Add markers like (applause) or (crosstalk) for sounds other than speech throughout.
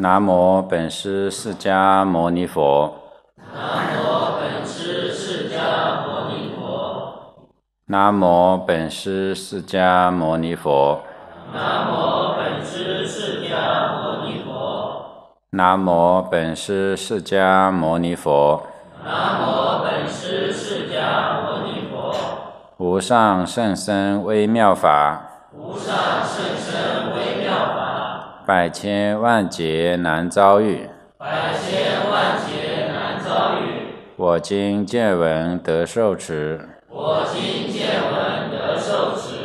南无本师释迦牟尼佛。南无本师释迦牟尼佛。南无本师释迦牟尼佛。南无本师释迦牟尼佛。南无本师释迦牟尼佛。南无本师释迦牟尼佛。无上甚深微妙法。无上甚。百千万劫难遭遇，百千万劫难遭遇。我今见闻得受持，我今见闻得受持。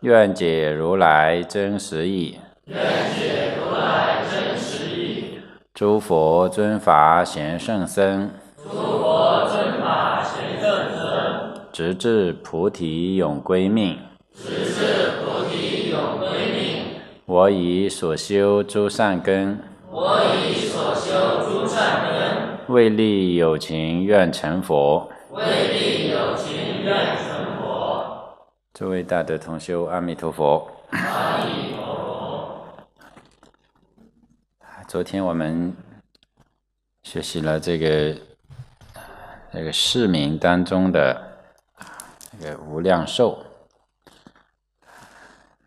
愿解如来真实义，愿解如来真实义。诸佛尊法贤圣僧，诸佛尊法贤圣僧。直至菩提永归命，直至。我以所修诸善根，我以所修诸善根，为利有情愿成佛，为利有情愿成佛。诸位大德同修，阿弥陀佛。阿弥陀佛。昨天我们学习了这个那个世民当中的那个无量寿，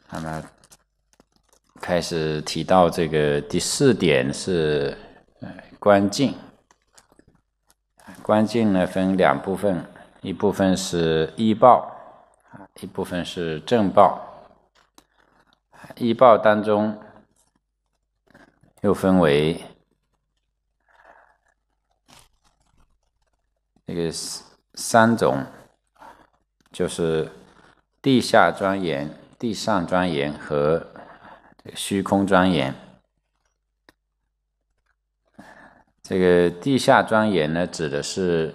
那么。开始提到这个第四点是，呃，关境。关境呢分两部分，一部分是易报，一部分是正报。易报当中又分为这个三三种，就是地下庄严、地上庄严和。虚空庄严，这个地下庄严呢，指的是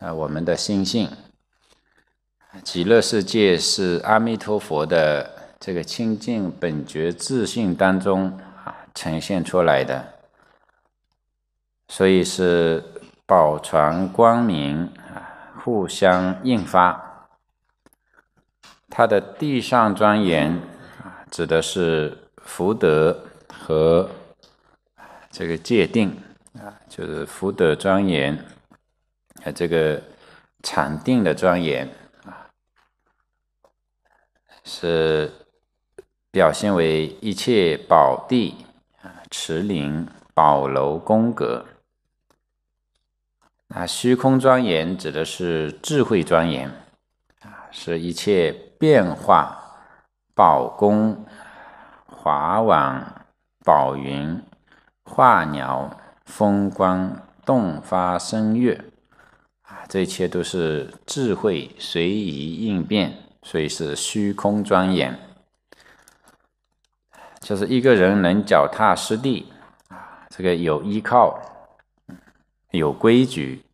啊我们的心性。极乐世界是阿弥陀佛的这个清净本觉自性当中啊呈现出来的，所以是保传光明啊互相印发。它的地上庄严。指的是福德和这个界定啊，就是福德庄严和这个禅定的庄严啊，是表现为一切宝地、啊、池林、宝楼宫阁。那虚空庄严指的是智慧庄严啊，是一切变化。宝宫、华网、宝云、化鸟、风光、洞发声乐，啊，这一切都是智慧随意应变，所以是虚空庄严。就是一个人能脚踏实地啊，这个有依靠，有规矩，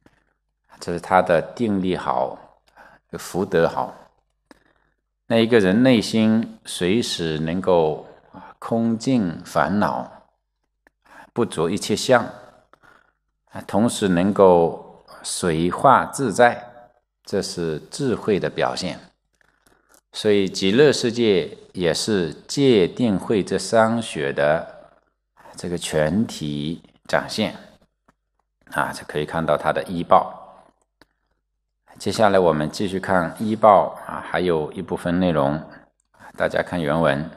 这是他的定力好，福德好。那一个人内心随时能够空尽烦恼，不着一切相，啊，同时能够随化自在，这是智慧的表现。所以极乐世界也是界定慧这三学的这个全体展现，啊，就可以看到它的依报。接下来我们继续看医报啊，还有一部分内容，大家看原文。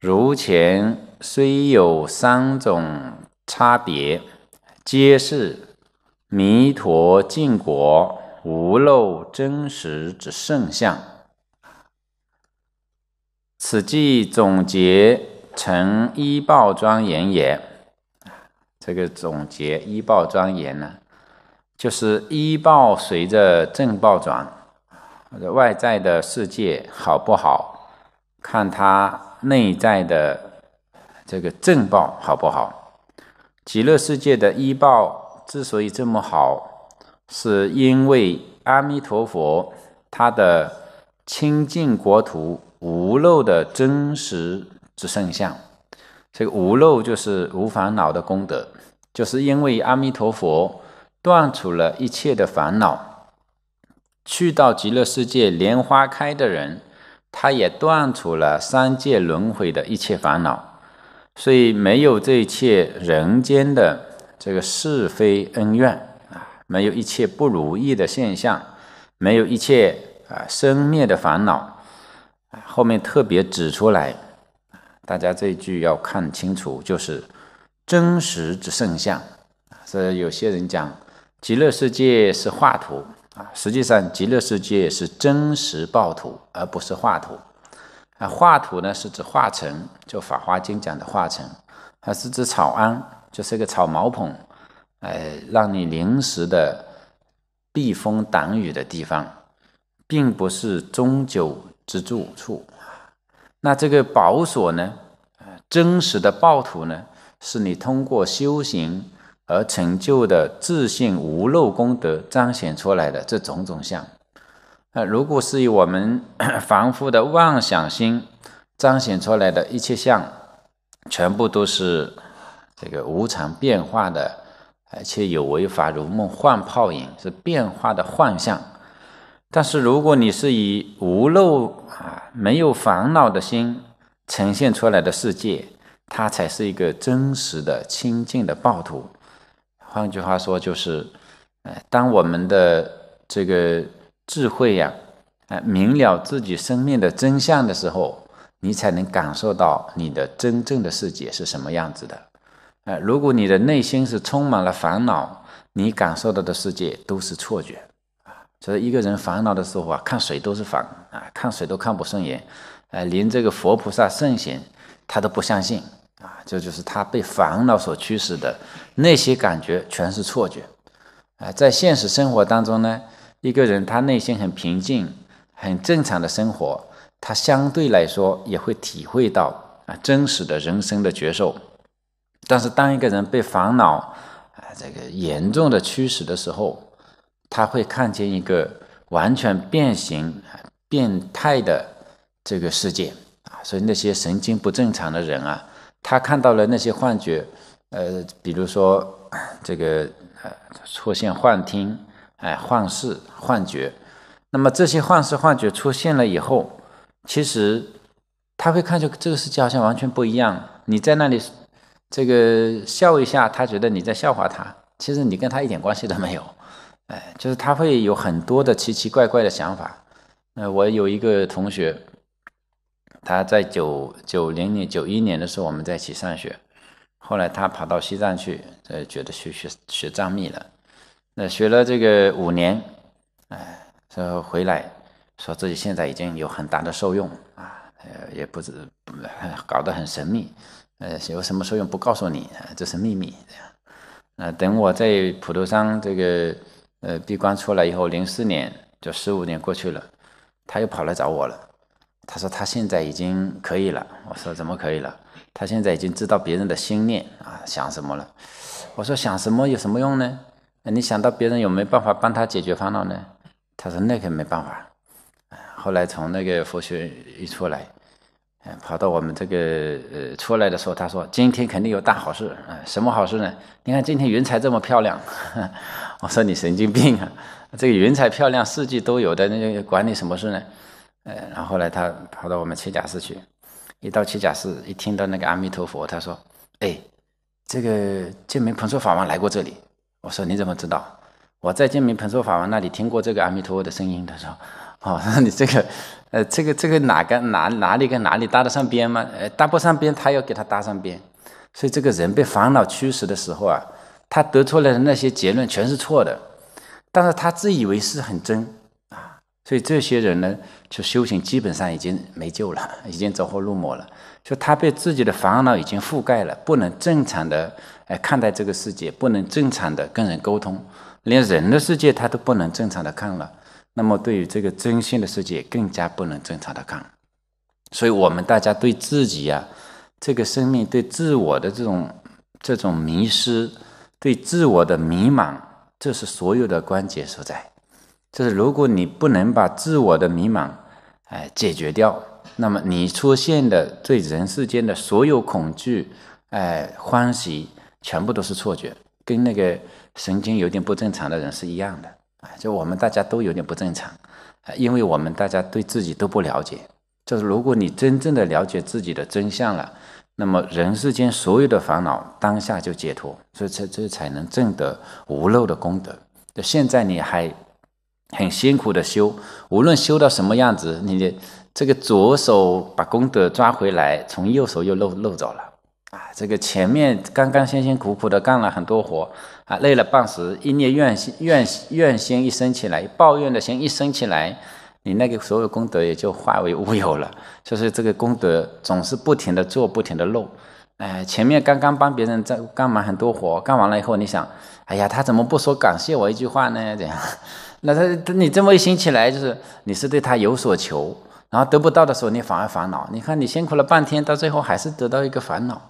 如前虽有三种差别，皆是弥陀净国无漏真实之圣相。此即总结成医报庄严也。这个总结医报庄严呢？就是医报随着正报转，外在的世界好不好，看他内在的这个正报好不好。极乐世界的医报之所以这么好，是因为阿弥陀佛他的清净国土无漏的真实之圣相。这个无漏就是无烦恼的功德，就是因为阿弥陀佛。断除了一切的烦恼，去到极乐世界莲花开的人，他也断除了三界轮回的一切烦恼，所以没有这一切人间的这个是非恩怨啊，没有一切不如意的现象，没有一切啊生灭的烦恼。后面特别指出来，大家这句要看清楚，就是真实之圣相。所以有些人讲。极乐世界是画图啊，实际上极乐世界是真实报徒，而不是画图啊。画图呢是指化成，就《法华经》讲的化成，它是指草庵，就是一个草茅棚，哎，让你临时的避风挡雨的地方，并不是终久之住处啊。那这个宝所呢，真实的报土呢，是你通过修行。而成就的自信无漏功德彰显出来的这种种相，那如果是以我们 (coughs) 凡夫的妄想心彰显出来的一切相，全部都是这个无常变化的，而且有为法如梦幻泡影，是变化的幻象。但是如果你是以无漏啊没有烦恼的心呈现出来的世界，它才是一个真实的清净的暴徒。换句话说，就是，呃，当我们的这个智慧呀，呃，明了自己生命的真相的时候，你才能感受到你的真正的世界是什么样子的。如果你的内心是充满了烦恼，你感受到的世界都是错觉所以，一个人烦恼的时候啊，看谁都是烦啊，看谁都看不顺眼，呃，连这个佛菩萨圣贤他都不相信。啊，这就是他被烦恼所驱使的那些感觉，全是错觉。哎，在现实生活当中呢，一个人他内心很平静、很正常的生活，他相对来说也会体会到啊真实的人生的觉受。但是，当一个人被烦恼啊这个严重的驱使的时候，他会看见一个完全变形、变态的这个世界啊。所以，那些神经不正常的人啊。他看到了那些幻觉，呃，比如说这个呃出现幻听，哎，幻视、幻觉。那么这些幻视、幻觉出现了以后，其实他会看出这个世界好像完全不一样。你在那里这个笑一下，他觉得你在笑话他，其实你跟他一点关系都没有。哎，就是他会有很多的奇奇怪怪的想法。呃，我有一个同学。他在九九零年、九一年的时候，我们在一起上学。后来他跑到西藏去，呃，觉得学学学藏密了。那学了这个五年，哎，说回来说自己现在已经有很大的受用啊，呃，也不知 (laughs) 搞得很神秘，呃，有什么受用不告诉你，这是秘密。呃，等我在普陀山这个呃闭关出来以后，零四年就十五年过去了，他又跑来找我了。他说他现在已经可以了。我说怎么可以了？他现在已经知道别人的心念啊，想什么了。我说想什么有什么用呢？那你想到别人有没有办法帮他解决烦恼呢？他说那个没办法。后来从那个佛学一出来，嗯，跑到我们这个呃出来的时候，他说今天肯定有大好事。什么好事呢？你看今天云彩这么漂亮。(laughs) 我说你神经病啊！这个云彩漂亮四季都有的，那管你什么事呢？呃，然后来他跑到我们七甲寺去，一到七甲寺，一听到那个阿弥陀佛，他说：“哎，这个建明彭寿法王来过这里。”我说：“你怎么知道？我在建明彭寿法王那里听过这个阿弥陀佛的声音。”他说：“哦，(laughs) 你这个，呃，这个这个哪个哪哪里跟哪里搭得上边吗？呃，搭不上边，他要给他搭上边。所以这个人被烦恼驱使的时候啊，他得出来的那些结论全是错的，但是他自以为是很真啊。所以这些人呢。”就修行基本上已经没救了，(laughs) 已经走火入魔了。就他被自己的烦恼已经覆盖了，不能正常的哎看待这个世界，不能正常的跟人沟通，连人的世界他都不能正常的看了。那么对于这个真心的世界更加不能正常的看所以我们大家对自己呀，这个生命对自我的这种这种迷失，对自我的迷茫，这是所有的关键所在。就是如果你不能把自我的迷茫，哎，解决掉，那么你出现的对人世间的所有恐惧，哎，欢喜，全部都是错觉，跟那个神经有点不正常的人是一样的，哎，就我们大家都有点不正常，因为我们大家对自己都不了解。就是如果你真正的了解自己的真相了，那么人世间所有的烦恼当下就解脱，所以才这才能证得无漏的功德。就现在你还。很辛苦的修，无论修到什么样子，你这个左手把功德抓回来，从右手又漏漏走了啊！这个前面刚刚辛辛苦苦的干了很多活啊，累了半时，一念怨怨怨心一生起来，抱怨的心一生起来，你那个所有功德也就化为乌有了。就是这个功德总是不停的做，不停的漏。哎，前面刚刚帮别人在干完很多活，干完了以后，你想，哎呀，他怎么不说感谢我一句话呢？这样？那他，你这么一兴起来，就是你是对他有所求，然后得不到的时候，你反而烦恼。你看，你辛苦了半天，到最后还是得到一个烦恼，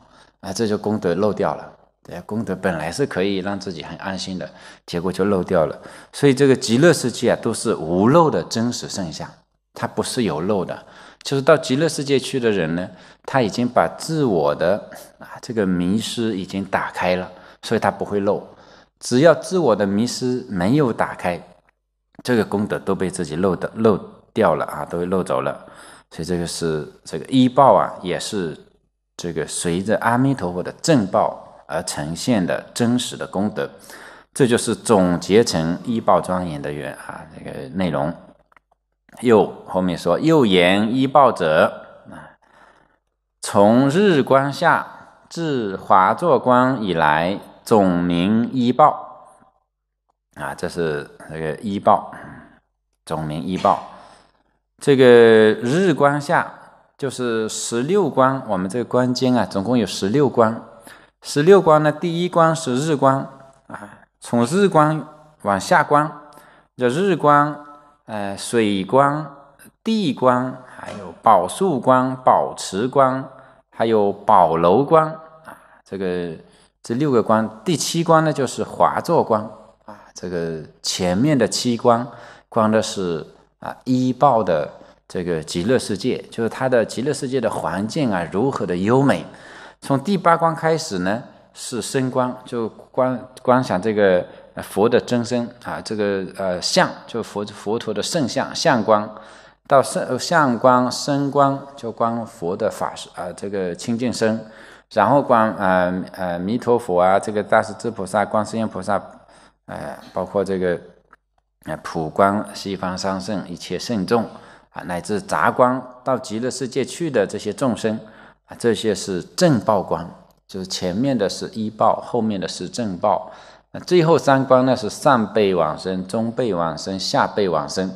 啊，这就功德漏掉了。对，功德本来是可以让自己很安心的，结果就漏掉了。所以这个极乐世界啊，都是无漏的真实圣相，它不是有漏的。就是到极乐世界去的人呢，他已经把自我的啊这个迷失已经打开了，所以他不会漏。只要自我的迷失没有打开。这个功德都被自己漏的漏掉了啊，都漏走了，所以这个是这个医报啊，也是这个随着阿弥陀佛的正报而呈现的真实的功德，这就是总结成医报庄严的缘啊，这个内容。又后面说，又言医报者啊，从日光下至华座光以来，总名医报。啊，这是那个医报，总名医报。这个日光下就是十六关，我们这个关间啊，总共有十六关。十六关呢，第一关是日光啊，从日光往下关，叫日光，呃，水光、地光，还有宝树光、宝池光，还有宝楼光啊，这个这六个关，第七关呢就是华座光。这个前面的七光，光的是啊一报的这个极乐世界，就是它的极乐世界的环境啊如何的优美。从第八光开始呢，是身光，就观观想这个佛的真身啊，这个呃相，就佛佛陀的圣相相光，到圣相光身光，就光佛的法身啊，这个清净身，然后光啊呃弥陀佛啊，这个大势至菩萨、观世音菩萨。呃，包括这个呃，普光西方三圣，一切圣众啊，乃至杂光到极乐世界去的这些众生啊，这些是正报光，就是前面的是一报，后面的是正报，那最后三关呢是上辈往生、中辈往生、下辈往生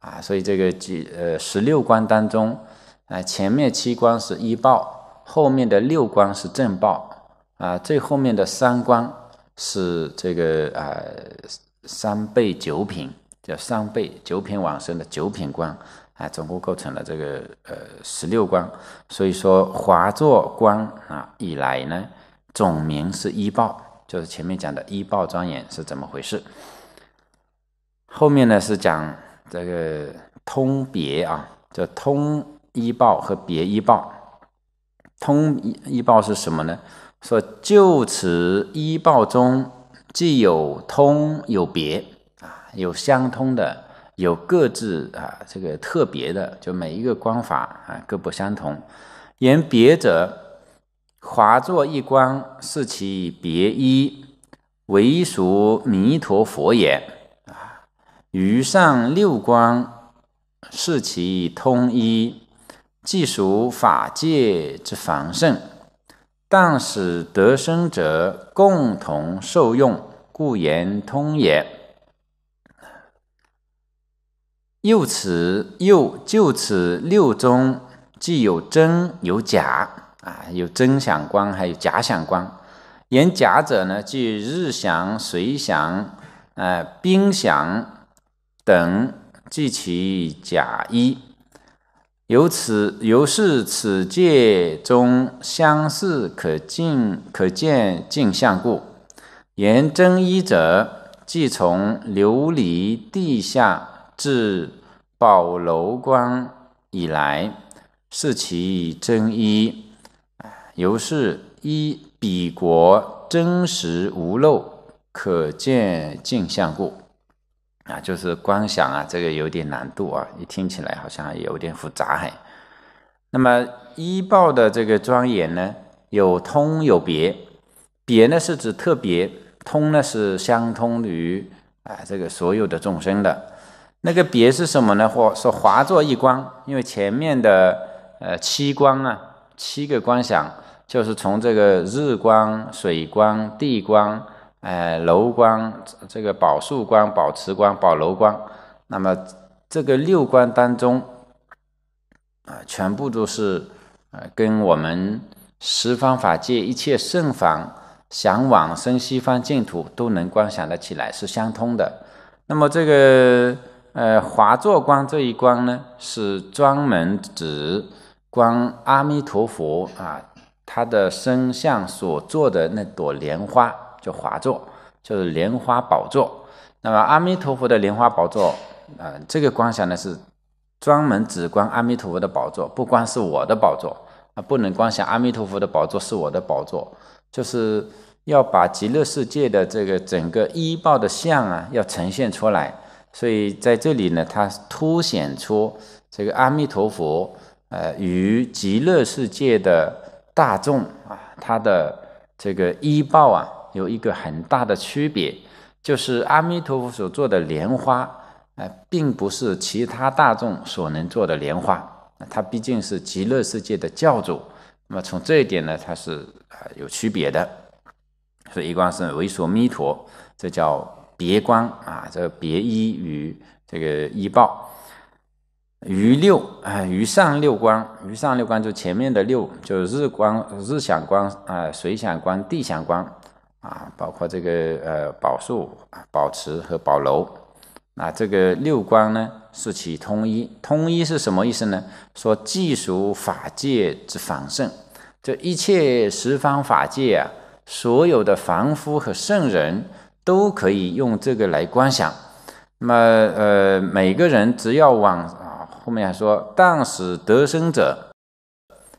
啊，所以这个几呃十六关当中，啊，前面七关是一报，后面的六关是正报啊，最后面的三关。是这个呃三倍九品叫三倍九品往生的九品官，啊，总共构成了这个呃十六官，所以说华作观啊以来呢，总名是一报，就是前面讲的一报庄严是怎么回事？后面呢是讲这个通别啊，叫通一报和别一报。通一报是什么呢？说就此一报中，既有通有别啊，有相通的，有各自啊，这个特别的，就每一个光法啊各不相同。言别者，华作一光是其别一，唯属弥陀佛也啊。余上六光是其通一，即属法界之繁盛。但使得生者共同受用，故言通也。又此又就此六中，既有真有假啊，有真想观，还有假想观。言假者呢，即日想、水想、呃冰想等，即其假一。由此，由是此界中相似可尽可见镜相故，言真一者，即从琉璃地下至宝楼观以来，是其真一。由是一彼国真实无漏，可见镜相故。啊，就是光想啊，这个有点难度啊，一听起来好像有点复杂很。那么一报的这个庄严呢，有通有别，别呢是指特别，通呢是相通于啊这个所有的众生的。那个别是什么呢？或说华作一光，因为前面的呃七光啊，七个光想就是从这个日光、水光、地光。哎，楼光这个宝树光、宝池光、宝楼光，那么这个六观当中啊，全部都是呃，跟我们十方法界一切圣法想往生西方净土都能观想得起来，是相通的。那么这个呃华座光这一观呢，是专门指观阿弥陀佛啊他的身相所做的那朵莲花。就华座，就是莲花宝座。那么阿弥陀佛的莲花宝座啊，这个观想呢是专门只观阿弥陀佛的宝座，不光是我的宝座啊。不能光想阿弥陀佛的宝座是我的宝座，就是要把极乐世界的这个整个医报的相啊要呈现出来。所以在这里呢，它凸显出这个阿弥陀佛呃与极乐世界的大众啊，他的这个医报啊。有一个很大的区别，就是阿弥陀佛所做的莲花，呃，并不是其他大众所能做的莲花。它他毕竟是极乐世界的教主，那么从这一点呢，它是啊有区别的。所以一观是为所弥陀，这叫别光啊，这别依与这个依报。于六啊，于上六光，于上六光就前面的六，就是日光、日想光啊、水想光、地想光。啊，包括这个呃，宝树、宝池和宝楼，那这个六观呢，是起通一，通一是什么意思呢？说技属法界之繁圣，这一切十方法界啊，所有的凡夫和圣人都可以用这个来观想。那么呃，每个人只要往啊后面说，但使得生者。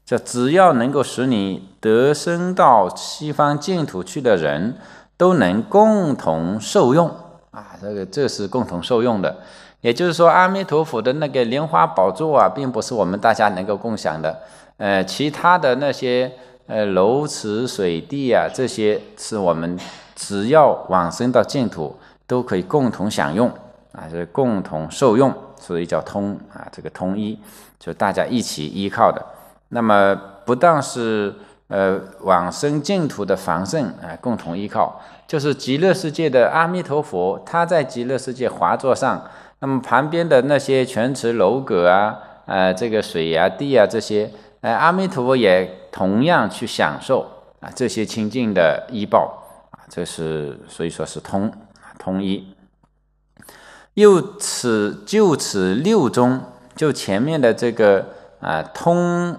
这只要能够使你得生到西方净土去的人，都能共同受用啊！这个这是共同受用的，也就是说，阿弥陀佛的那个莲花宝座啊，并不是我们大家能够共享的。呃，其他的那些呃楼池水地啊，这些是我们只要往生到净土都可以共同享用啊，是共同受用，所以叫通啊，这个通一就大家一起依靠的。那么，不但是呃往生净土的繁盛啊共同依靠，就是极乐世界的阿弥陀佛，他在极乐世界华座上，那么旁边的那些泉池、楼阁啊，呃这个水啊、地啊这些，哎阿弥陀佛也同样去享受啊这些清净的依报啊，这是所以说是通啊通一。又此就此六中，就前面的这个啊通。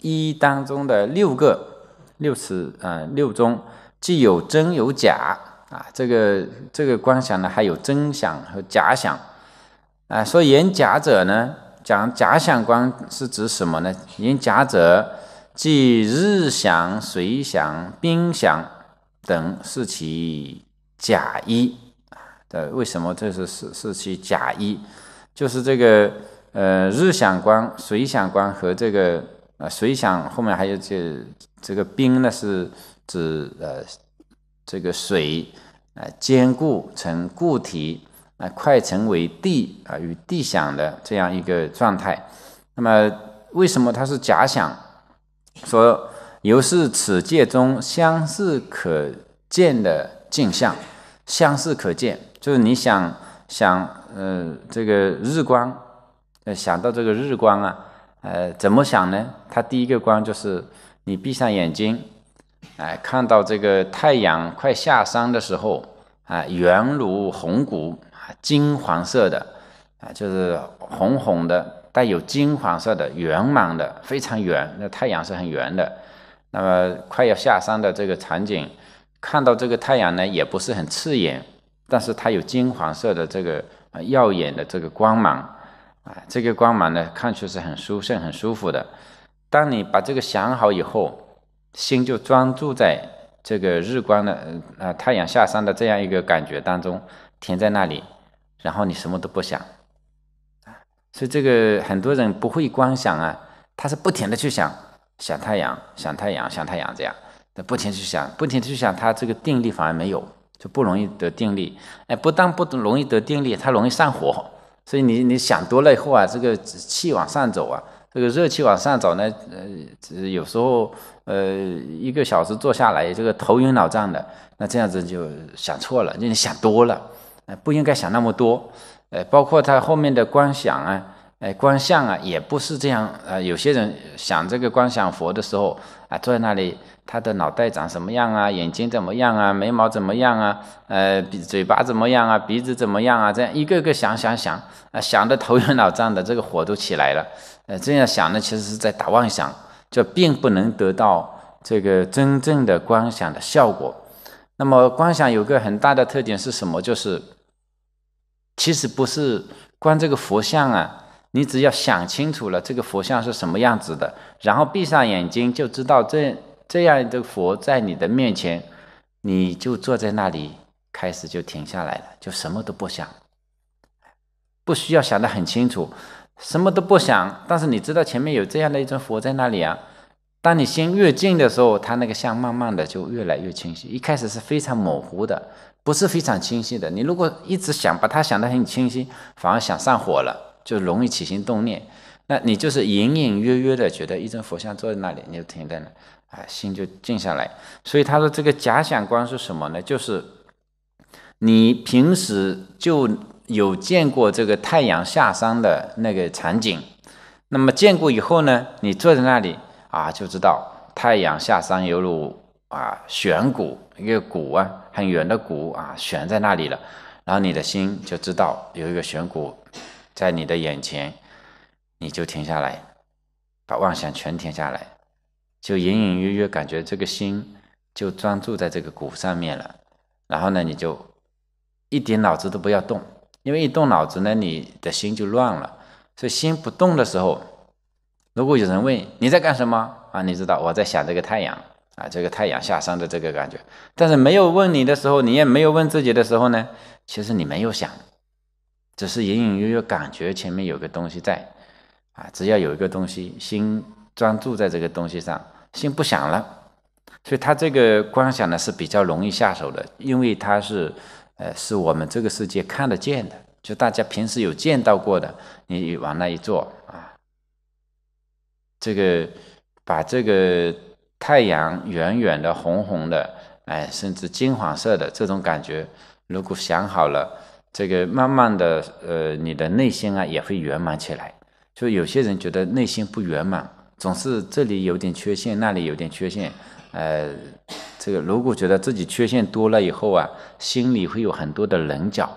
一当中的六个，六十，呃，六中既有真有假啊，这个这个观想呢，还有真想和假想啊。说言假者呢，讲假想观是指什么呢？言假者，即日想、水想、冰想等是其假一啊。为什么这是是是其假一？就是这个，呃，日想观、水想观和这个。啊，水想后面还有这这个冰呢，是指呃这个水啊坚固成固体啊，快成为地啊与地想的这样一个状态。那么为什么它是假想？说由是此界中相似可见的镜像，相似可见就是你想想呃这个日光呃想到这个日光啊。呃，怎么想呢？他第一个光就是你闭上眼睛，哎，看到这个太阳快下山的时候，啊，圆如红谷，金黄色的，啊，就是红红的，带有金黄色的，圆满的，非常圆。那太阳是很圆的。那么快要下山的这个场景，看到这个太阳呢，也不是很刺眼，但是它有金黄色的这个耀眼的这个光芒。这个光芒呢，看去是很舒适、很舒服的。当你把这个想好以后，心就专注在这个日光的呃太阳下山的这样一个感觉当中停在那里，然后你什么都不想。所以这个很多人不会光想啊，他是不停的去想，想太阳，想太阳，想太阳这样，他不停去想，不停去想，他这个定力反而没有，就不容易得定力。哎，不但不容易得定力，他容易上火。所以你你想多了以后啊，这个气往上走啊，这个热气往上走呢，呃，有时候呃，一个小时坐下来，这个头晕脑胀的，那这样子就想错了，你想多了，不应该想那么多，呃，包括他后面的观想啊。哎，观相啊，也不是这样。呃，有些人想这个观想佛的时候啊，坐在那里，他的脑袋长什么样啊，眼睛怎么样啊，眉毛怎么样啊，呃，鼻嘴巴怎么样啊，鼻子怎么样啊，这样一个个想想想啊，想的头晕脑胀的，这个火都起来了。呃，这样想呢，其实是在打妄想，就并不能得到这个真正的观想的效果。那么，观想有个很大的特点是什么？就是其实不是观这个佛像啊。你只要想清楚了这个佛像是什么样子的，然后闭上眼睛，就知道这这样的佛在你的面前，你就坐在那里，开始就停下来了，就什么都不想，不需要想得很清楚，什么都不想。但是你知道前面有这样的一尊佛在那里啊。当你心越静的时候，它那个像慢慢的就越来越清晰，一开始是非常模糊的，不是非常清晰的。你如果一直想把它想得很清晰，反而想上火了。就容易起心动念，那你就是隐隐约约的觉得一尊佛像坐在那里，你就停在那，啊，心就静下来。所以他说这个假想观是什么呢？就是你平时就有见过这个太阳下山的那个场景，那么见过以后呢，你坐在那里啊，就知道太阳下山犹如啊悬鼓一个鼓啊，很圆的鼓啊悬在那里了，然后你的心就知道有一个悬鼓。在你的眼前，你就停下来，把妄想全停下来，就隐隐约约感觉这个心就专注在这个鼓上面了。然后呢，你就一点脑子都不要动，因为一动脑子呢，你的心就乱了。所以心不动的时候，如果有人问你在干什么啊，你知道我在想这个太阳啊，这个太阳下山的这个感觉。但是没有问你的时候，你也没有问自己的时候呢，其实你没有想。只是隐隐约约感觉前面有个东西在，啊，只要有一个东西，心专注在这个东西上，心不想了，所以它这个观想呢是比较容易下手的，因为它是，呃，是我们这个世界看得见的，就大家平时有见到过的，你往那一坐啊，这个把这个太阳远远的红红的，哎，甚至金黄色的这种感觉，如果想好了。这个慢慢的，呃，你的内心啊也会圆满起来。就有些人觉得内心不圆满，总是这里有点缺陷，那里有点缺陷，呃，这个如果觉得自己缺陷多了以后啊，心里会有很多的棱角，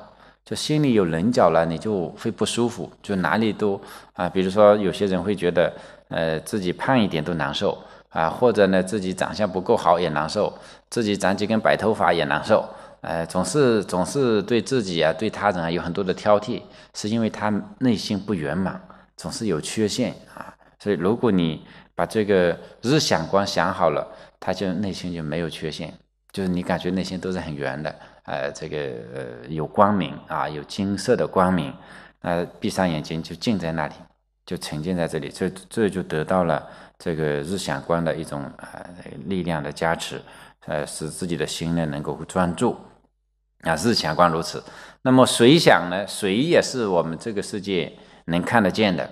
就心里有棱角了，你就会不舒服，就哪里都啊，比如说有些人会觉得，呃，自己胖一点都难受啊，或者呢，自己长相不够好也难受，自己长几根白头发也难受。呃，总是总是对自己啊，对他人啊有很多的挑剔，是因为他内心不圆满，总是有缺陷啊。所以，如果你把这个日想光想好了，他就内心就没有缺陷，就是你感觉内心都是很圆的。呃，这个有光明啊，有金色的光明。那闭上眼睛就静在那里，就沉浸在这里，这这就得到了这个日想光的一种呃力量的加持，呃，使自己的心呢能够专注。啊，日霞光如此，那么水响呢？水也是我们这个世界能看得见的，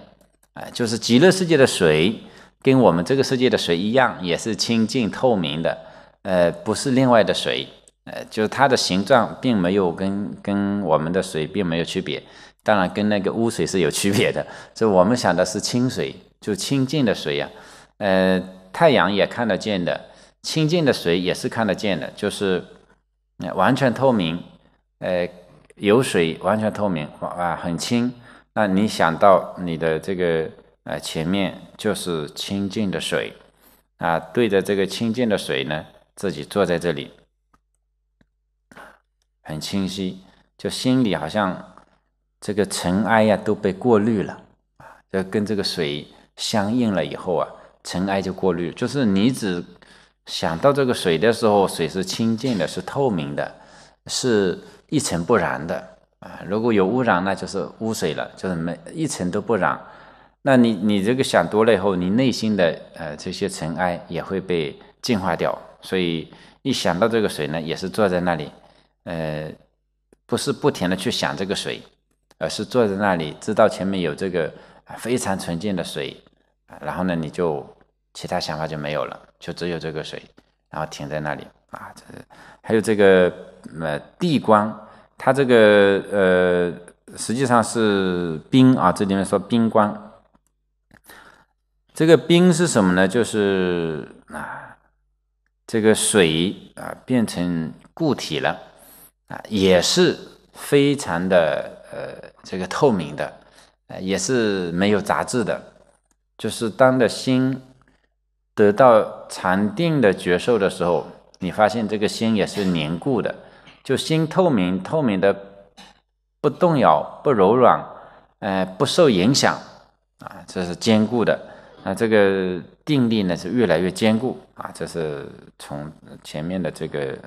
哎，就是极乐世界的水，跟我们这个世界的水一样，也是清净透明的，呃，不是另外的水，呃，就是它的形状并没有跟跟我们的水并没有区别，当然跟那个污水是有区别的，以我们想的是清水，就清净的水呀，呃，太阳也看得见的，清净的水也是看得见的，就是。那完全透明，呃，有水完全透明，啊，很清。那你想到你的这个呃前面就是清净的水，啊，对着这个清净的水呢，自己坐在这里，很清晰，就心里好像这个尘埃呀都被过滤了，啊，就跟这个水相应了以后啊，尘埃就过滤，就是你只。想到这个水的时候，水是清净的，是透明的，是一尘不染的啊。如果有污染那就是污水了，就是没一尘都不染。那你你这个想多了以后，你内心的呃这些尘埃也会被净化掉。所以一想到这个水呢，也是坐在那里，呃，不是不停的去想这个水，而是坐在那里，知道前面有这个非常纯净的水，然后呢，你就。其他想法就没有了，就只有这个水，然后停在那里啊。这还有这个呃地光，它这个呃实际上是冰啊。这里面说冰光，这个冰是什么呢？就是啊这个水啊变成固体了啊，也是非常的呃这个透明的，也是没有杂质的，就是当的心。得到禅定的觉受的时候，你发现这个心也是凝固的，就心透明，透明的不动摇，不柔软，呃，不受影响啊，这是坚固的。那这个定力呢，是越来越坚固啊。这是从前面的这个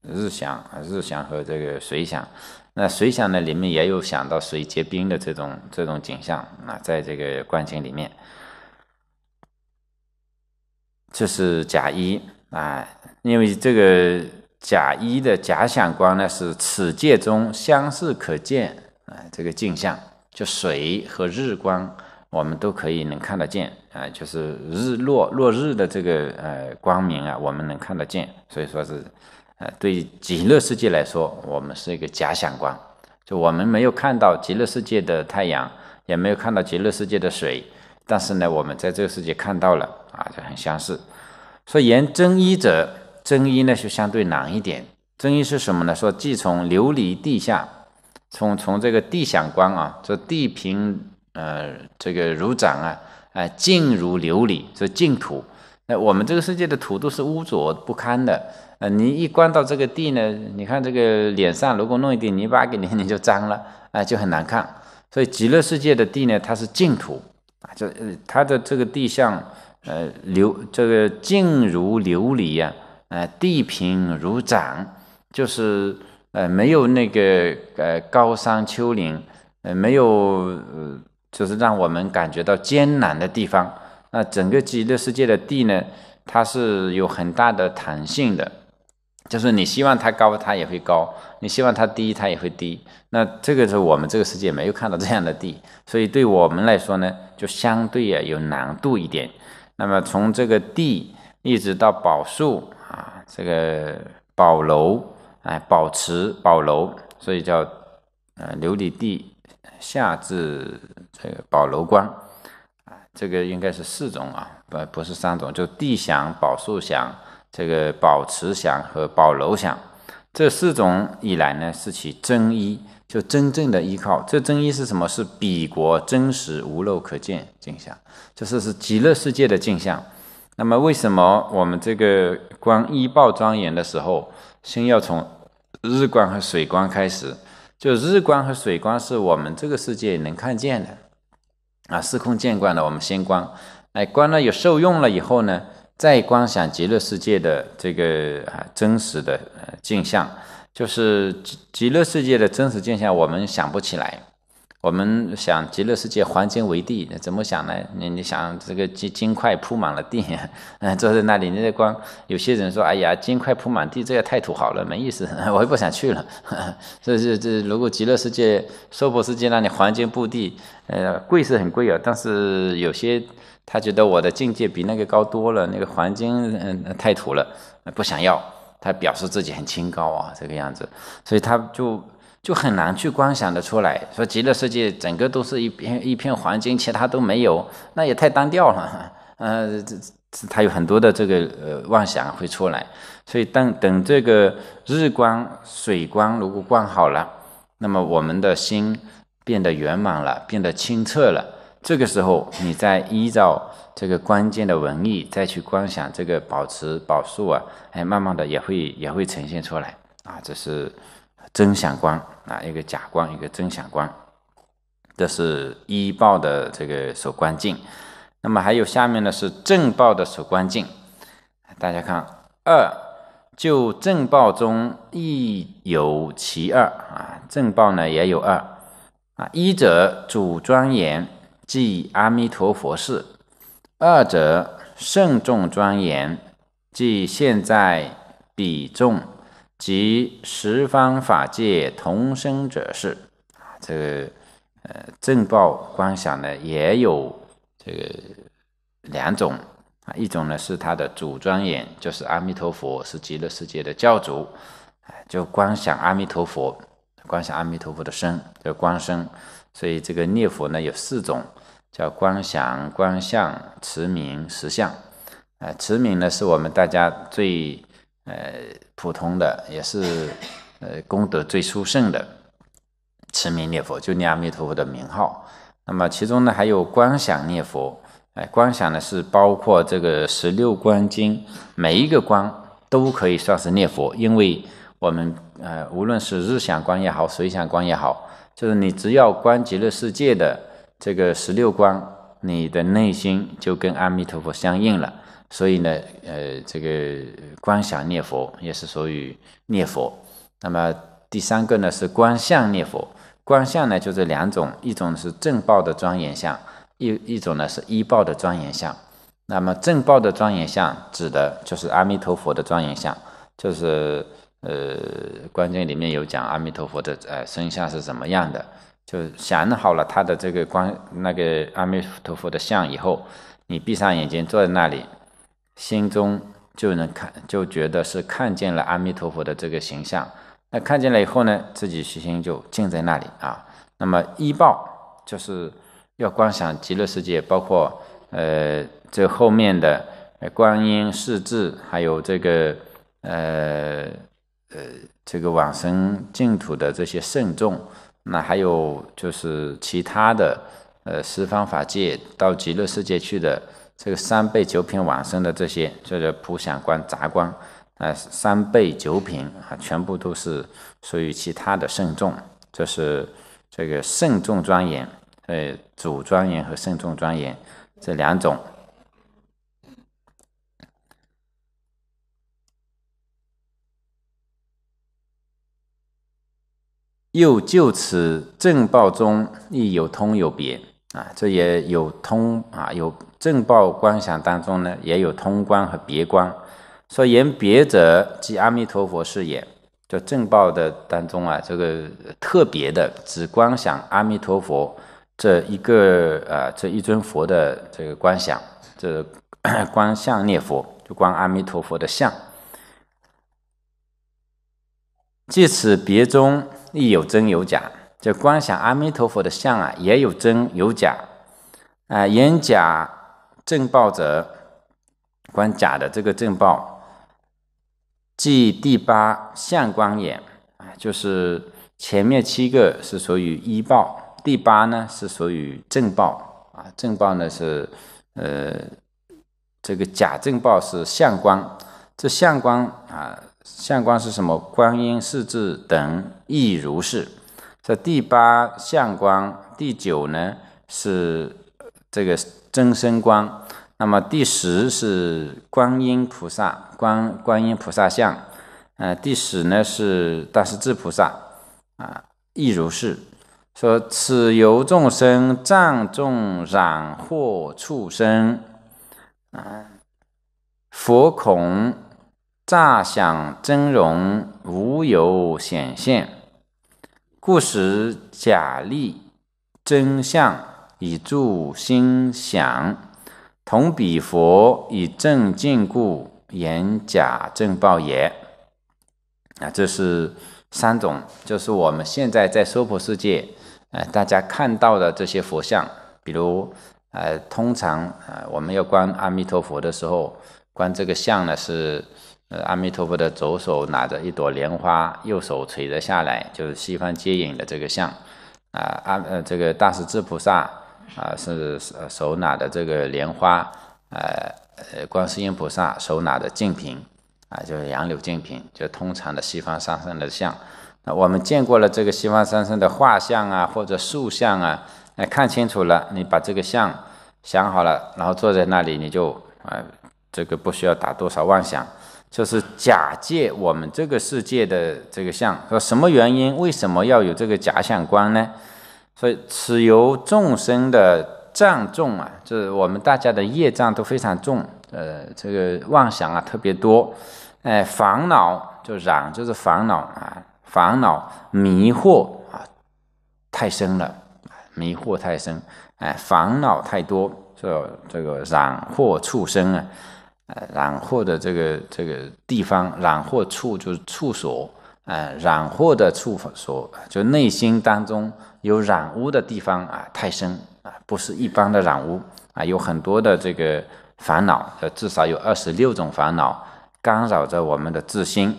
日想、日想和这个水想，那水想呢里面也有想到水结冰的这种这种景象啊，在这个观景里面。这是假一啊，因为这个假一的假想光呢，是此界中相似可见啊，这个镜像就水和日光，我们都可以能看得见啊，就是日落落日的这个呃光明啊，我们能看得见，所以说是呃，对极乐世界来说，我们是一个假想光，就我们没有看到极乐世界的太阳，也没有看到极乐世界的水，但是呢，我们在这个世界看到了。啊，就很相似。说言真一者，真一呢就相对难一点。真一是什么呢？说既从琉璃地下，从从这个地想观啊，这地平呃这个如掌啊，啊静如琉璃，这净土。那我们这个世界的土都是污浊不堪的，呃，你一观到这个地呢，你看这个脸上如果弄一点泥巴给你，(laughs) 你就脏了，啊，就很难看。所以极乐世界的地呢，它是净土啊，就它的这个地相。呃，流这个静如琉璃呀，呃，地平如掌，就是呃没有那个呃高山丘陵，呃没有，就是让我们感觉到艰难的地方。那整个极乐世界的地呢，它是有很大的弹性的，就是你希望它高，它也会高；你希望它低，它也会低。那这个是我们这个世界没有看到这样的地，所以对我们来说呢，就相对啊有难度一点。那么从这个地一直到宝树啊，这个宝楼，哎，宝池、宝楼，所以叫呃琉璃地，下至这个宝楼观，啊，这个应该是四种啊，不不是三种，就地响、宝树响、这个宝池响和宝楼响，这四种以来呢，是其真一。就真正的依靠这真一是什么？是彼国真实无漏可见镜像，就是是极乐世界的镜像。那么为什么我们这个光一报庄严的时候，先要从日光和水光开始？就日光和水光是我们这个世界能看见的啊，司空见惯了，我们先观，哎，观了有受用了以后呢，再观想极乐世界的这个啊真实的镜像。就是极极乐世界的真实景象，我们想不起来。我们想极乐世界黄金为地，怎么想呢？你你想这个金金块铺满了地，(laughs) 嗯，坐在那里，那光有些人说：“哎呀，金块铺满地，这个太土豪了，没意思，(laughs) 我也不想去了。(laughs) ”这这这如果极乐世界、娑婆世界那里黄金布地，呃，贵是很贵啊，但是有些他觉得我的境界比那个高多了，那个黄金嗯太土了，不想要。他表示自己很清高啊，这个样子，所以他就就很难去观想的出来，说极乐世界整个都是一片一片黄金，其他都没有，那也太单调了。(laughs) 呃，这他有很多的这个呃妄想会出来，所以等等这个日光水光如果观好了，那么我们的心变得圆满了，变得清澈了。这个时候，你再依照这个关键的文艺，再去观想这个保持宝树啊，哎，慢慢的也会也会呈现出来啊。这是真想观啊，一个假观，一个真想观。这是一报的这个手观境，那么还有下面呢是正报的手观境。大家看二，就正报中亦有其二啊，正报呢也有二啊，一者主庄严。即阿弥陀佛事，二者慎重庄严；即现在彼众及十方法界同生者事。啊，这个呃正报观想呢，也有这个两种啊。一种呢是他的主庄严，就是阿弥陀佛是极乐世界的教主，就观想阿弥陀佛，观想阿弥陀佛的身，叫观身。所以这个念佛呢，有四种。叫观想、观相、持名、实相，呃，持名呢是我们大家最呃普通的，也是呃功德最殊胜的持名念佛，就念阿弥陀佛的名号。那么其中呢还有观想念佛，哎，观想呢是包括这个十六观经，每一个观都可以算是念佛，因为我们呃无论是日想观也好，水想观也好，就是你只要观极乐世界的。这个十六观，你的内心就跟阿弥陀佛相应了，所以呢，呃，这个观想念佛也是属于念佛。那么第三个呢是观相念佛，观相呢就这两种，一种是正报的庄严相，一一种呢是依报的庄严相。那么正报的庄严相指的就是阿弥陀佛的庄严相，就是呃，关键里面有讲阿弥陀佛的呃身相是怎么样的。就想好了他的这个观那个阿弥陀佛的像以后，你闭上眼睛坐在那里，心中就能看就觉得是看见了阿弥陀佛的这个形象。那看见了以后呢，自己虚心就静在那里啊。那么一报就是要观想极乐世界，包括呃这后面的观音、世智，还有这个呃呃这个往生净土的这些圣众。那还有就是其他的，呃，十方法界到极乐世界去的，这个三倍九品往生的这些，这个普想观、杂观，呃，三倍九品啊，全部都是属于其他的圣众，这是这个圣众庄严，呃，主庄严和圣众庄严这两种。又就此正报中亦有通有别啊，这也有通啊，有正报观想当中呢，也有通观和别观。说言别者，即阿弥陀佛是也。就正报的当中啊，这个特别的，只观想阿弥陀佛这一个啊，这一尊佛的这个观想，这观相念佛，就观阿弥陀佛的相。即此别中。亦有真有假，这观想阿弥陀佛的相啊，也有真有假啊。眼假正报者，观假的这个正报，即第八相观眼啊。就是前面七个是属于一报，第八呢是属于正报啊。正报呢是，呃，这个假正报是相观，这相观啊。相观是什么？观音四字等亦如是。这第八相观，第九呢是这个增生观，那么第十是观音菩萨，观观音菩萨相。嗯，第十呢是大势至菩萨。啊，亦如是。说此由众生障重染惑，畜生。啊，佛恐。诈想真容无有显现，故使假立真相以助心想，同彼佛以正禁故言假正报也。啊，这是三种，就是我们现在在娑婆世界，呃，大家看到的这些佛像，比如，呃，通常呃，我们要观阿弥陀佛的时候，观这个像呢是。阿弥陀佛的左手拿着一朵莲花，右手垂着下来，就是西方接引的这个像。啊，阿呃，这个大势至菩萨啊，是手拿的这个莲花。呃呃，观世音菩萨手拿的净瓶，啊，就是杨柳净瓶，就通常的西方三圣的像。那我们见过了这个西方三圣的画像啊，或者塑像啊，那看清楚了，你把这个像想好了，然后坐在那里，你就啊，这个不需要打多少妄想。就是假借我们这个世界的这个相，说什么原因？为什么要有这个假想观呢？所以此由众生的障重啊，就是我们大家的业障都非常重，呃，这个妄想啊特别多，哎，烦恼就染，就是烦恼啊，烦恼迷惑啊太深了，迷惑太深，哎，烦恼太多，这这个染惑畜生啊。呃，染惑的这个这个地方，染惑处就是处所，呃，染惑的处所就内心当中有染污的地方啊，太深啊，不是一般的染污啊，有很多的这个烦恼，至少有二十六种烦恼干扰着我们的自心。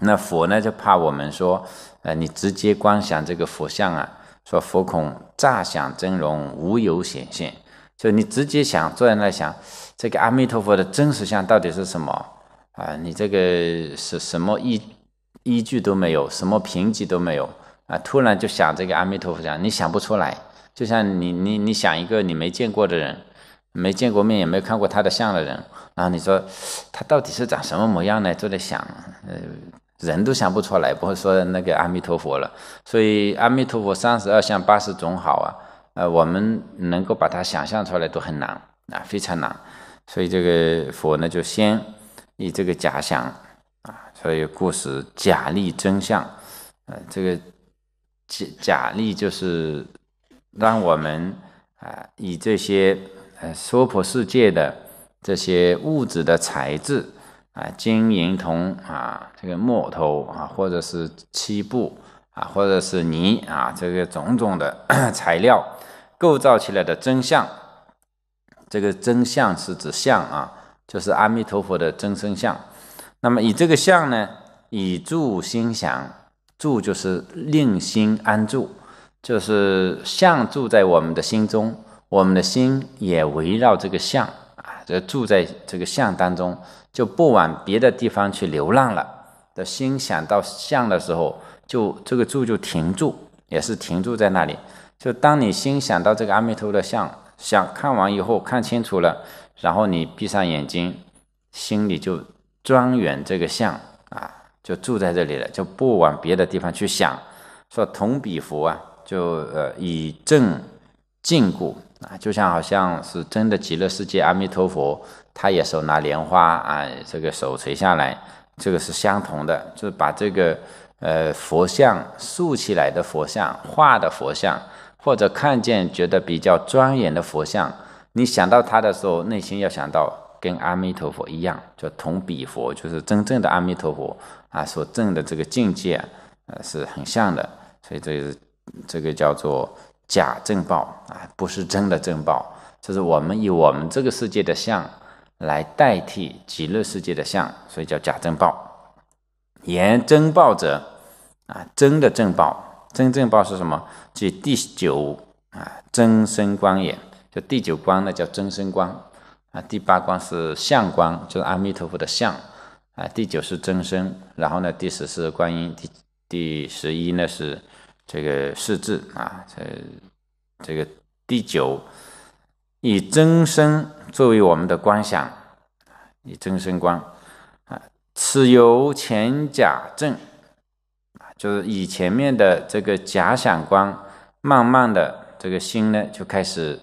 那佛呢就怕我们说，呃，你直接观想这个佛像啊，说佛孔乍想真容无有显现，就你直接想坐在那想。这个阿弥陀佛的真实相到底是什么啊？你这个是什么依依据都没有，什么凭据都没有啊！突然就想这个阿弥陀佛像，你想不出来。就像你你你想一个你没见过的人，没见过面也没看过他的像的人，然后你说他到底是长什么模样呢？就在想，呃，人都想不出来，不会说那个阿弥陀佛了。所以阿弥陀佛三十二相八十种好啊，呃，我们能够把它想象出来都很难啊，非常难。所以这个佛呢，就先以这个假想啊，所以故事假立真相，呃，这个假假立就是让我们啊，以这些呃娑婆世界的这些物质的材质啊，金银铜啊，这个木头啊，或者是漆布啊，或者是泥啊，这个种种的材料构造起来的真相。这个真相是指相啊，就是阿弥陀佛的真身相。那么以这个相呢，以住心想，住就是令心安住，就是相住在我们的心中，我们的心也围绕这个相啊，这住在这个相当中，就不往别的地方去流浪了。的心想到相的时候，就这个住就停住，也是停住在那里。就当你心想到这个阿弥陀佛的相。想看完以后看清楚了，然后你闭上眼睛，心里就专远这个像啊，就住在这里了，就不往别的地方去想。说同比佛啊，就呃以正禁锢啊，就像好像是真的极乐世界阿弥陀佛，他也手拿莲花啊，这个手垂下来，这个是相同的，就是把这个呃佛像竖起来的佛像画的佛像。或者看见觉得比较庄严的佛像，你想到它的时候，内心要想到跟阿弥陀佛一样，叫同彼佛，就是真正的阿弥陀佛啊所证的这个境界，呃是很像的。所以这个这个叫做假正报啊，不是真的正报，这是我们以我们这个世界的相来代替极乐世界的相，所以叫假正报。言真报者啊，真的正报。真正报是什么？即第九啊，真身光眼，就第九光，呢叫真身光啊。第八光是相光，就是阿弥陀佛的相啊。第九是真身，然后呢，第十是观音，第第十一呢是这个世智啊。这这个第九以真身作为我们的观想以真身光啊，此由前假正。就是以前面的这个假想观，慢慢的这个心呢就开始，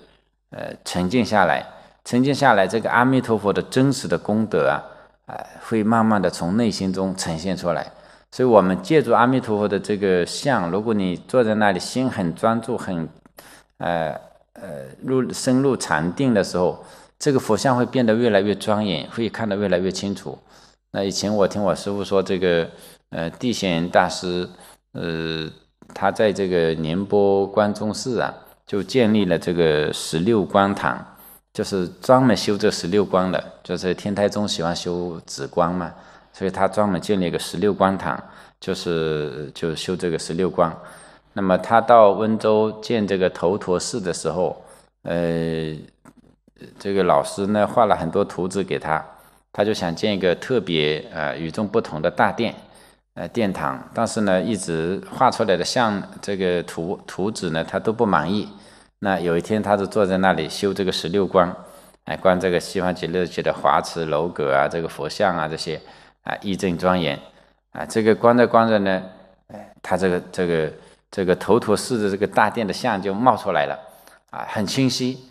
呃，沉静下来，沉静下来，这个阿弥陀佛的真实的功德啊，呃，会慢慢的从内心中呈现出来。所以，我们借助阿弥陀佛的这个像，如果你坐在那里，心很专注，很，呃呃入深入禅定的时候，这个佛像会变得越来越庄严，会看得越来越清楚。那以前我听我师傅说这个。呃，地贤大师，呃，他在这个宁波关中寺啊，就建立了这个十六观堂，就是专门修这十六观的。就是天台宗喜欢修紫光嘛，所以他专门建立一个十六观堂，就是就修这个十六观。那么他到温州建这个头陀寺的时候，呃，这个老师呢画了很多图纸给他，他就想建一个特别呃与众不同的大殿。呃，殿堂，但是呢，一直画出来的像这个图图纸呢，他都不满意。那有一天，他就坐在那里修这个十六观，哎，观这个西方极乐界的华池楼阁啊，这个佛像啊这些啊，义正庄严啊。这个观着观着呢，哎，他这个这个这个头陀寺的这个大殿的像就冒出来了，啊，很清晰，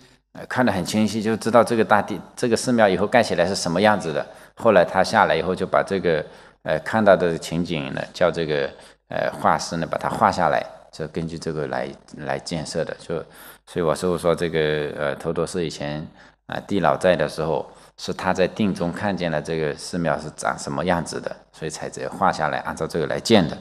看得很清晰，就知道这个大殿这个寺庙以后盖起来是什么样子的。后来他下来以后就把这个。呃，看到的情景呢，叫这个呃画师呢把它画下来，就根据这个来来建设的。就所以我师傅说这个呃，头陀寺以前啊地老寨的时候，是他在定中看见了这个寺庙是长什么样子的，所以才这画下来，按照这个来建的。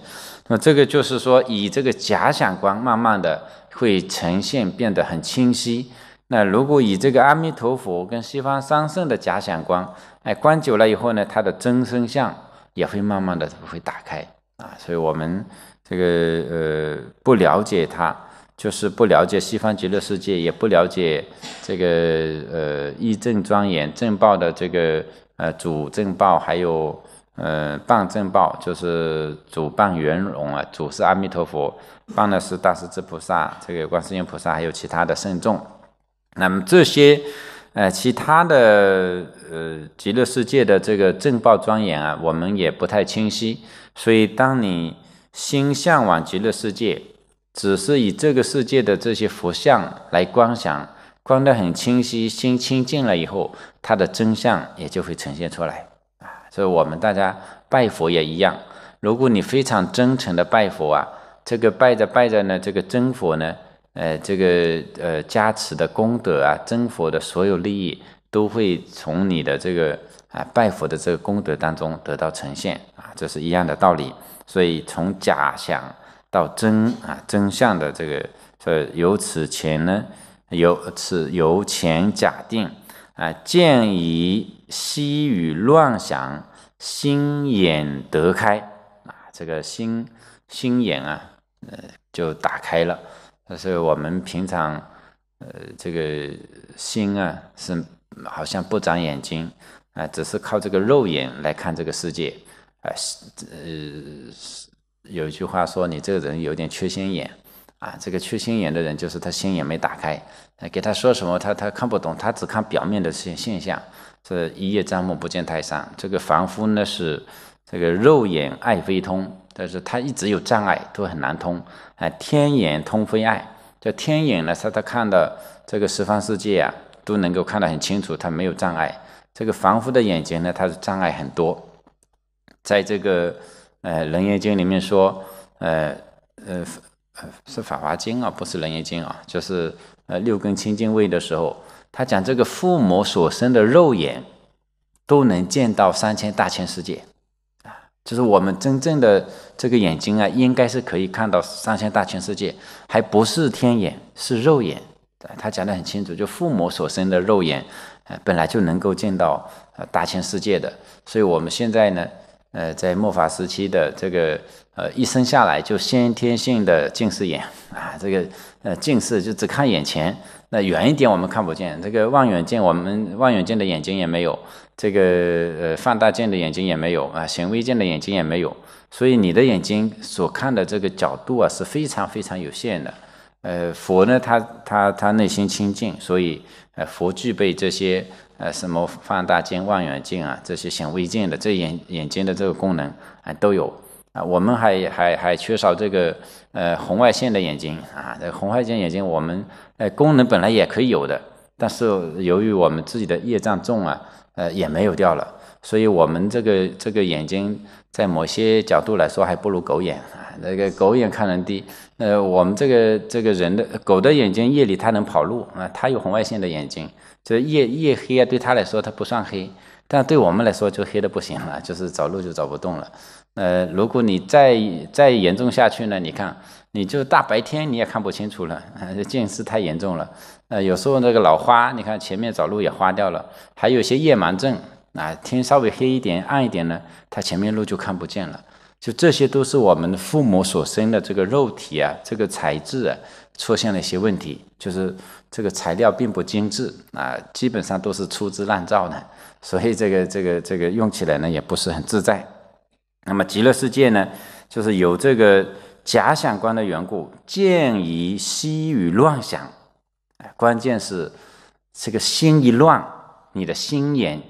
那这个就是说，以这个假想观，慢慢的会呈现变得很清晰。那如果以这个阿弥陀佛跟西方三圣的假想观，哎，观久了以后呢，它的真身像也会慢慢的会打开啊，所以我们这个呃不了解他，就是不了解西方极乐世界，也不了解这个呃一正庄严正报的这个呃主正报，还有呃半正报，就是主办圆融啊，主是阿弥陀佛，半的是大势至菩萨，这个观世音菩萨还有其他的圣众，那么这些。呃，其他的呃，极乐世界的这个正报庄严啊，我们也不太清晰。所以，当你心向往极乐世界，只是以这个世界的这些佛像来观想，观得很清晰，心清净了以后，它的真相也就会呈现出来啊。所以我们大家拜佛也一样，如果你非常真诚的拜佛啊，这个拜着拜着呢，这个真佛呢。呃，这个呃，加持的功德啊，真佛的所有利益都会从你的这个啊拜佛的这个功德当中得到呈现啊，这是一样的道理。所以从假想到真啊，真相的这个，这由此前呢，由此由前假定啊，见以息与乱想，心眼得开啊，这个心心眼啊，呃，就打开了。但是我们平常，呃，这个心啊，是好像不长眼睛啊，只是靠这个肉眼来看这个世界啊。是，呃，有一句话说，你这个人有点缺心眼啊。这个缺心眼的人，就是他心眼没打开，给他说什么，他他看不懂，他只看表面的现现象。这一叶障目，不见泰山。这个凡夫呢，是这个肉眼爱非通，但是他一直有障碍，都很难通。啊，天眼通非爱，叫天眼呢，他他看到这个十方世界啊，都能够看得很清楚，他没有障碍。这个凡夫的眼睛呢，它是障碍很多。在这个呃楞严经里面说，呃呃呃是法华经啊，不是楞严经啊，就是呃六根清净位的时候，他讲这个父母所生的肉眼都能见到三千大千世界。就是我们真正的这个眼睛啊，应该是可以看到三千大千世界，还不是天眼，是肉眼。他讲得很清楚，就父母所生的肉眼，呃，本来就能够见到呃大千世界的。所以我们现在呢，呃，在末法时期的这个呃一生下来就先天性的近视眼啊，这个呃近视就只看眼前。那远一点我们看不见，这个望远镜，我们望远镜的眼睛也没有，这个呃放大镜的眼睛也没有啊，显微镜的眼睛也没有，所以你的眼睛所看的这个角度啊是非常非常有限的。呃，佛呢他他他内心清净，所以呃佛具备这些呃什么放大镜、望远镜啊这些显微镜的这眼眼睛的这个功能啊都有啊，我们还还还缺少这个呃红外线的眼睛啊，红外线眼睛我们。功能本来也可以有的，但是由于我们自己的业障重啊，呃，也没有掉了，所以我们这个这个眼睛，在某些角度来说，还不如狗眼啊。那个狗眼看人低，呃，我们这个这个人的狗的眼睛夜里它能跑路啊，它有红外线的眼睛，这夜夜黑啊，对它来说它不算黑，但对我们来说就黑的不行了，就是找路就找不动了。呃，如果你再再严重下去呢？你看。你就大白天你也看不清楚了，近 (laughs) 视太严重了。呃，有时候那个老花，你看前面找路也花掉了，还有些夜盲症，啊，天稍微黑一点、暗一点呢，他前面路就看不见了。就这些都是我们父母所生的这个肉体啊，这个材质啊，出现了一些问题，就是这个材料并不精致啊，基本上都是粗制滥造的，所以这个这个这个用起来呢也不是很自在。那么极乐世界呢，就是有这个。假想观的缘故，见于心与乱想，哎，关键是这个心一乱，你的心眼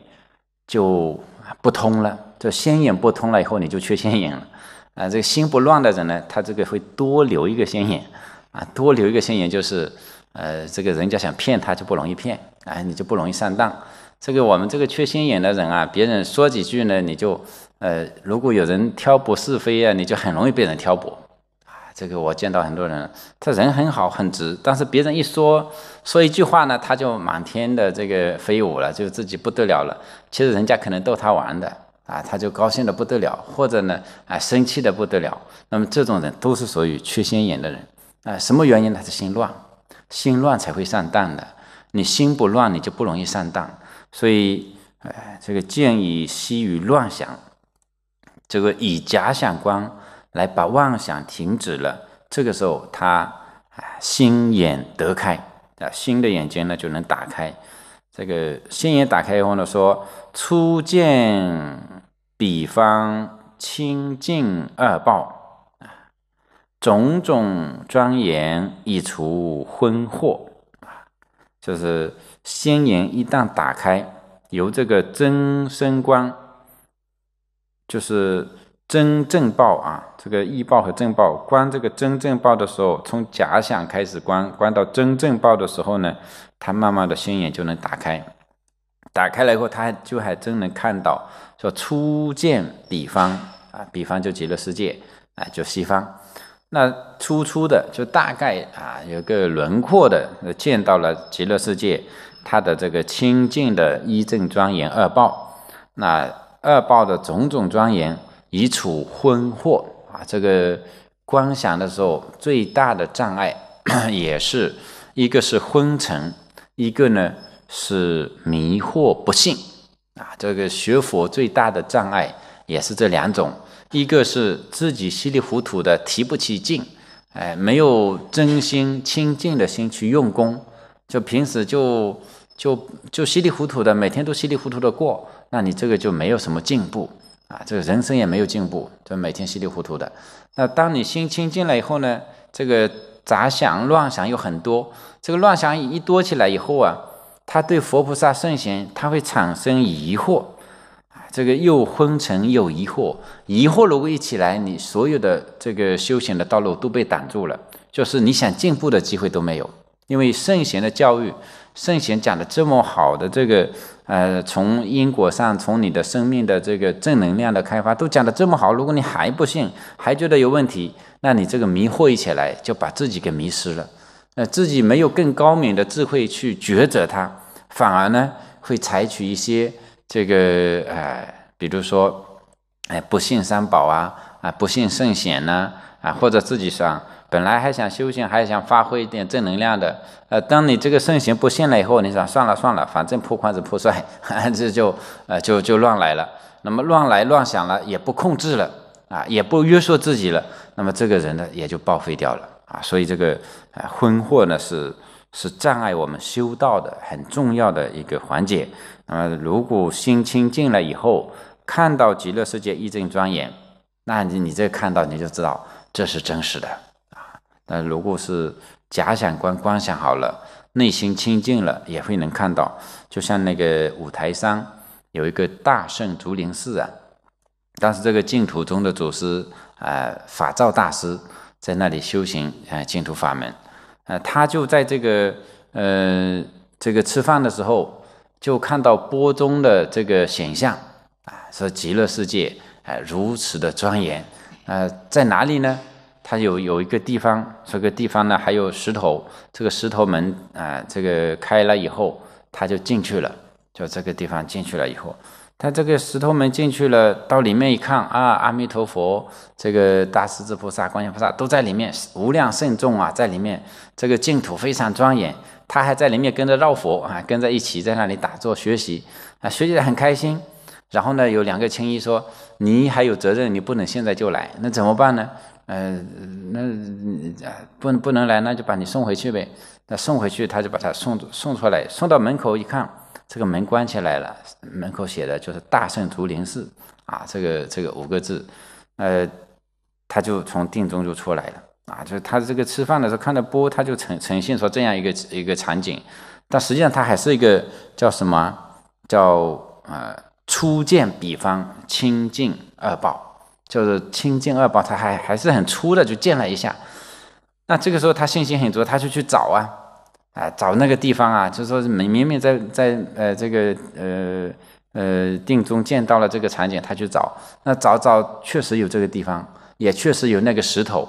就不通了。这心眼不通了以后，你就缺心眼了。啊，这个心不乱的人呢，他这个会多留一个心眼啊，多留一个心眼就是，呃，这个人家想骗他就不容易骗，哎，你就不容易上当。这个我们这个缺心眼的人啊，别人说几句呢，你就，呃，如果有人挑拨是非啊，你就很容易被人挑拨。这个我见到很多人，他人很好很直，但是别人一说说一句话呢，他就满天的这个飞舞了，就自己不得了了。其实人家可能逗他玩的啊，他就高兴的不得了，或者呢啊生气的不得了。那么这种人都是属于缺心眼的人啊。什么原因呢？是心乱，心乱才会上当的。你心不乱，你就不容易上当。所以哎，这个见以息与乱想，这个以假想观。来把妄想停止了，这个时候他啊心眼得开啊，新的眼睛呢就能打开。这个心眼打开以后呢，说初见彼方清净二报啊，种种庄严以除昏惑啊，就是心眼一旦打开，由这个真身观就是。真正报啊，这个异报和正报，观这个真正报的时候，从假想开始观，观到真正报的时候呢，他慢慢的心眼就能打开。打开了以后，他就还真能看到，说初见彼方啊，彼方就极乐世界啊，就西方。那初初的就大概啊，有个轮廓的见到了极乐世界，它的这个清净的一正庄严二报，那二报的种种庄严。以处昏惑啊！这个观想的时候最大的障碍，(coughs) 也是一个是昏沉，一个呢是迷惑不信啊！这个学佛最大的障碍也是这两种，一个是自己稀里糊涂的提不起劲，哎，没有真心清净的心去用功，就平时就就就稀里糊涂的，每天都稀里糊涂的过，那你这个就没有什么进步。啊，这个人生也没有进步，这每天稀里糊涂的。那当你心清净了以后呢？这个杂想、乱想又很多。这个乱想一多起来以后啊，他对佛菩萨、圣贤，他会产生疑惑。啊，这个又昏沉又疑惑。疑惑如果一起来，你所有的这个修行的道路都被挡住了，就是你想进步的机会都没有。因为圣贤的教育，圣贤讲的这么好的这个。呃，从因果上，从你的生命的这个正能量的开发都讲得这么好，如果你还不信，还觉得有问题，那你这个迷惑一起来，就把自己给迷失了。呃，自己没有更高明的智慧去抉择它，反而呢，会采取一些这个，呃，比如说，哎，不信三宝啊，啊，不信圣贤呢，啊，或者自己上。本来还想修行，还想发挥一点正能量的，呃，当你这个圣行不信了以后，你想算了算了，反正破罐子破摔，(laughs) 这就，呃，就就乱来了。那么乱来乱想了，也不控制了啊，也不约束自己了，那么这个人呢，也就报废掉了啊。所以这个，昏祸呢，是是障碍我们修道的很重要的一个环节。那么如果心清净了以后，看到极乐世界一正庄严，那你你这看到你就知道这是真实的。那如果是假想观观想好了，内心清净了，也会能看到。就像那个五台山有一个大圣竹林寺啊，当时这个净土宗的祖师啊法照大师在那里修行啊净土法门，呃，他就在这个呃这个吃饭的时候就看到波中的这个显像啊，说极乐世界啊，如此的庄严，呃，在哪里呢？他有有一个地方，这个地方呢还有石头，这个石头门啊，这个开了以后，他就进去了，就这个地方进去了以后，他这个石头门进去了，到里面一看啊，阿弥陀佛，这个大势至菩萨、观音菩萨都在里面，无量圣众啊，在里面，这个净土非常庄严，他还在里面跟着绕佛啊，跟在一起在那里打坐学习啊，学习的很开心。然后呢，有两个青衣说你还有责任，你不能现在就来，那怎么办呢？呃，那不不能来，那就把你送回去呗。那送回去，他就把他送送出来，送到门口一看，这个门关起来了，门口写的就是大圣竹林寺啊，这个这个五个字，呃，他就从定中就出来了啊，就是他这个吃饭的时候看到波，他就呈呈现说这样一个一个场景，但实际上他还是一个叫什么？叫呃。初见彼方清净二宝，就是清净二宝，他还还是很粗的就见了一下。那这个时候他信心很足，他就去找啊，啊找那个地方啊，就说明明明在在呃这个呃呃定中见到了这个场景，他去找。那找找确实有这个地方，也确实有那个石头，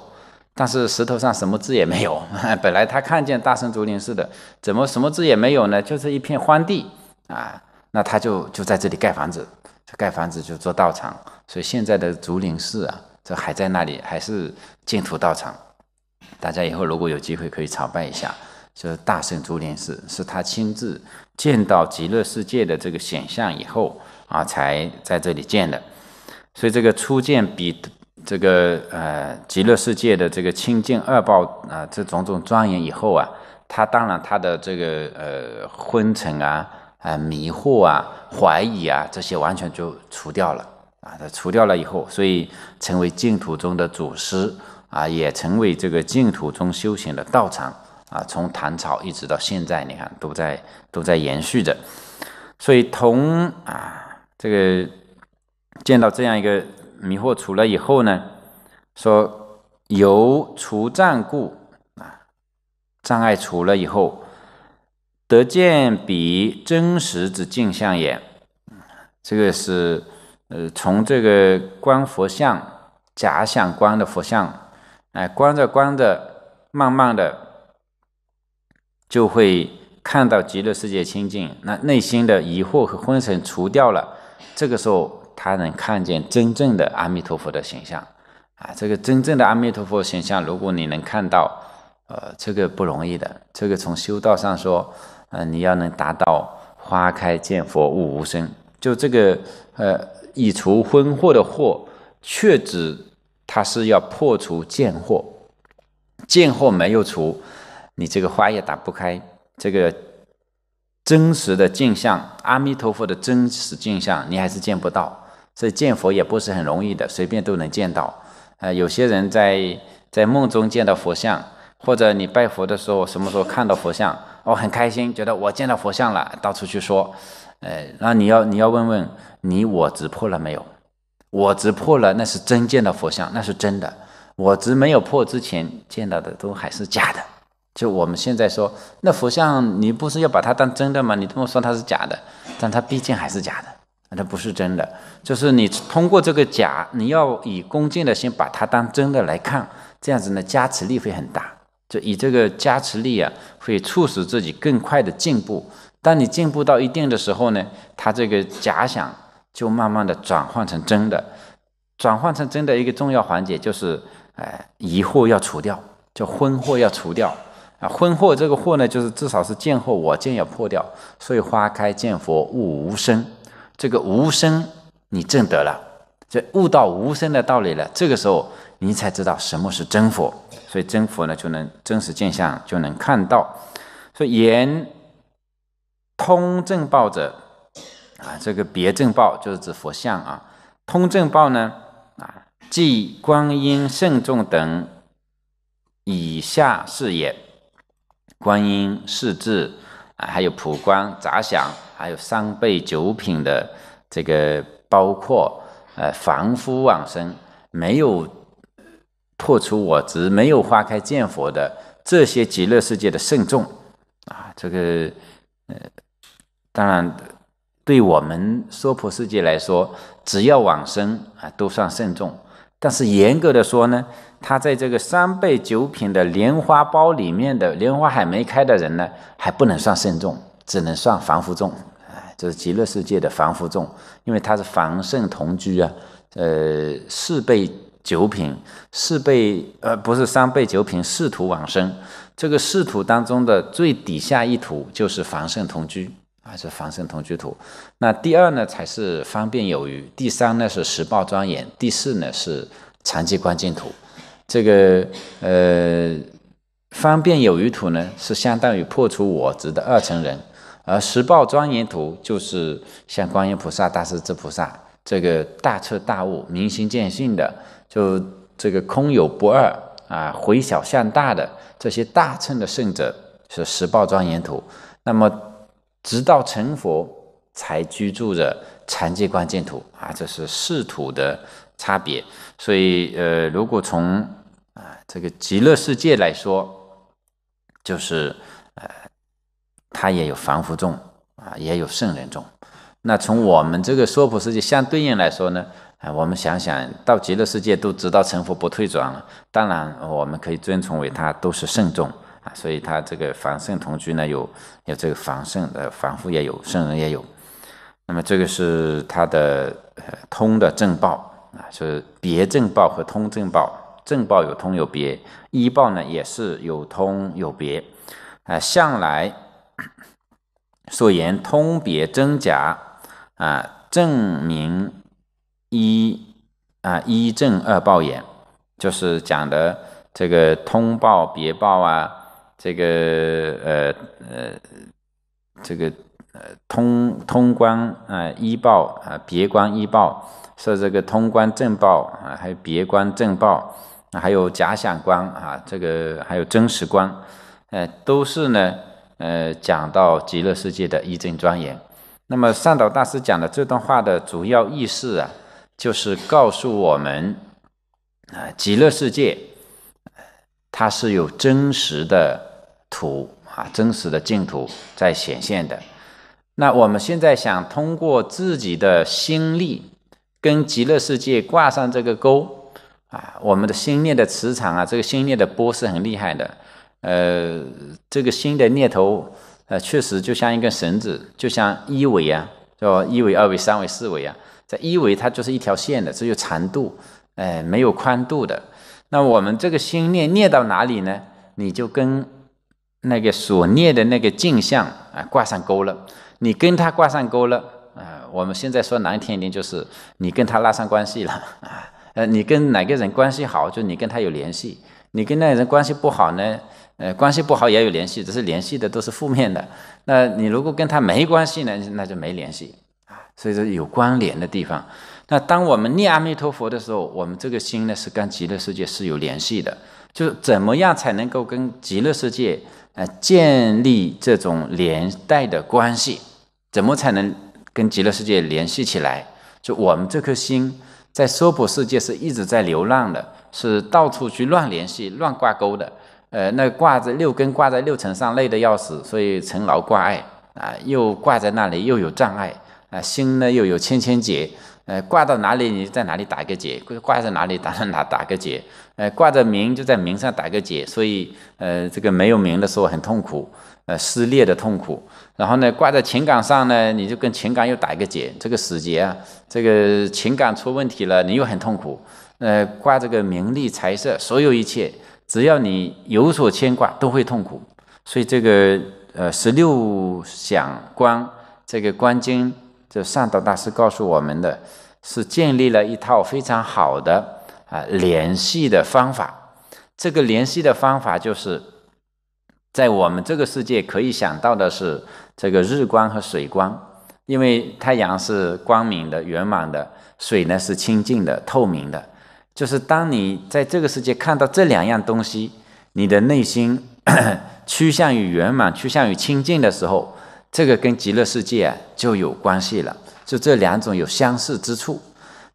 但是石头上什么字也没有。(laughs) 本来他看见大圣竹林寺的，怎么什么字也没有呢？就是一片荒地啊。那他就就在这里盖房子，盖房子就做道场，所以现在的竹林寺啊，这还在那里，还是净土道场。大家以后如果有机会可以朝拜一下，就是大圣竹林寺，是他亲自见到极乐世界的这个显像以后啊，才在这里建的。所以这个初见比这个呃极乐世界的这个清净二报啊，这种种庄严以后啊，他当然他的这个呃昏沉啊。啊，迷惑啊，怀疑啊，这些完全就除掉了啊！它除掉了以后，所以成为净土中的祖师啊，也成为这个净土中修行的道场啊。从唐朝一直到现在，你看都在都在延续着。所以，同啊，这个见到这样一个迷惑除了以后呢，说由除障故啊，障碍除了以后。得见彼真实之镜像也，这个是，呃，从这个观佛像，假想观的佛像，哎，观着观着，慢慢的就会看到极乐世界清净，那内心的疑惑和昏沉除掉了，这个时候他能看见真正的阿弥陀佛的形象，啊，这个真正的阿弥陀佛形象，如果你能看到，呃，这个不容易的，这个从修道上说。呃，你要能达到花开见佛，悟无生，就这个，呃，以除婚祸的祸，却指它是要破除见惑。见惑没有除，你这个花也打不开。这个真实的镜像，阿弥陀佛的真实镜像，你还是见不到。所以见佛也不是很容易的，随便都能见到。呃，有些人在在梦中见到佛像。或者你拜佛的时候，什么时候看到佛像，哦，很开心，觉得我见到佛像了，到处去说，呃，那你要你要问问你我执破了没有？我执破了，那是真见到佛像，那是真的。我执没有破之前见到的都还是假的。就我们现在说，那佛像你不是要把它当真的吗？你这么说它是假的，但它毕竟还是假的，那它不是真的。就是你通过这个假，你要以恭敬的心把它当真的来看，这样子呢加持力会很大。就以这个加持力啊，会促使自己更快的进步。当你进步到一定的时候呢，他这个假想就慢慢的转换成真的。转换成真的一个重要环节就是，哎，疑惑要除掉，就昏惑要除掉啊。昏惑这个惑呢，就是至少是见惑，我见要破掉。所以花开见佛，悟无声。这个无声，你证得了，这悟到无声的道理了。这个时候，你才知道什么是真佛。所以真佛呢就能真实见相就能看到，所以言通正报者啊，这个别正报就是指佛像啊，通正报呢啊，即观音、圣众等以下事业，观音誓智啊，还有普光杂想，还有三倍九品的这个包括呃凡夫往生没有。破除我执，没有花开见佛的这些极乐世界的圣众，啊，这个，呃，当然，对我们娑婆世界来说，只要往生啊，都算圣众。但是严格的说呢，他在这个三倍九品的莲花苞里面的莲花还没开的人呢，还不能算圣众，只能算凡夫众，这是极乐世界的凡夫众，因为他是凡圣同居啊，呃，四倍九品四辈，呃，不是三辈九品，四土往生。这个四土当中的最底下一土就是凡圣同居，啊，是凡圣同居土。那第二呢，才是方便有余；第三呢，是十报庄严；第四呢，是长寂观净土。这个呃，方便有余土呢，是相当于破除我执的二乘人，而十报庄严土就是像观音菩萨、大势至菩萨。这个大彻大悟、明心见性的，就这个空有不二啊，回小向大的这些大乘的圣者是十报庄严土，那么直到成佛才居住着禅界观境土啊，这是世土的差别。所以，呃，如果从啊这个极乐世界来说，就是呃，它也有凡夫众啊，也有圣人众。那从我们这个娑婆世界相对应来说呢，哎，我们想想到极乐世界都知道成佛不退转了。当然，我们可以尊崇为他都是圣众啊，所以他这个凡圣同居呢，有有这个凡圣呃凡夫也有圣人也有。那么这个是他的呃通的正报啊，是别正报和通正报，正报有通有别，一报呢也是有通有别啊。向来 (coughs) 所言通别真假。啊，正明一啊一正二报言，就是讲的这个通报别报啊，这个呃呃这个呃通通关啊一报啊别关一报，是这个通关正报啊，还有别关正报啊，还有假想观啊，这个还有真实观，哎，都是呢呃讲到极乐世界的一正庄严。那么上岛大师讲的这段话的主要意思啊，就是告诉我们啊，极乐世界它是有真实的土啊，真实的净土在显现的。那我们现在想通过自己的心力跟极乐世界挂上这个钩啊，我们的心念的磁场啊，这个心念的波是很厉害的，呃，这个心的念头。呃，确实就像一根绳子，就像一尾啊，叫一尾、二尾、三尾、四尾啊。在一尾它就是一条线的，只有长度，哎，没有宽度的。那我们这个心念念到哪里呢？你就跟那个所念的那个镜像啊挂上钩了。你跟它挂上钩了啊，我们现在说难听一点，就是你跟他拉上关系了 (laughs) 啊。呃，你跟哪个人关系好，就你跟他有联系；你跟那个人关系不好呢？呃，关系不好也有联系，只是联系的都是负面的。那你如果跟他没关系呢，那就没联系啊。所以说有关联的地方。那当我们念阿弥陀佛的时候，我们这个心呢是跟极乐世界是有联系的。就是怎么样才能够跟极乐世界呃建立这种连带的关系？怎么才能跟极乐世界联系起来？就我们这颗心在娑婆世界是一直在流浪的，是到处去乱联系、乱挂钩的。呃，那挂在六根挂在六尘上，累得要死，所以尘劳挂碍啊，又挂在那里，又有障碍啊，心呢又有千千结，呃，挂到哪里，你在哪里打个结；挂在哪里，打在哪 (laughs) 打个结。呃，挂着名就在名上打个结，所以呃，这个没有名的时候很痛苦，呃，撕裂的痛苦。然后呢，挂在情感上呢，你就跟情感又打一个结，这个死结啊，这个情感出问题了，你又很痛苦。呃，挂这个名利财色，所有一切。只要你有所牵挂，都会痛苦。所以这个呃十六想观，这个观经，这上道大师告诉我们的，是建立了一套非常好的啊联系的方法。这个联系的方法，就是在我们这个世界可以想到的是这个日光和水光，因为太阳是光明的、圆满的，水呢是清净的、透明的。就是当你在这个世界看到这两样东西，你的内心 (coughs) 趋向于圆满，趋向于清净的时候，这个跟极乐世界就有关系了。就这两种有相似之处。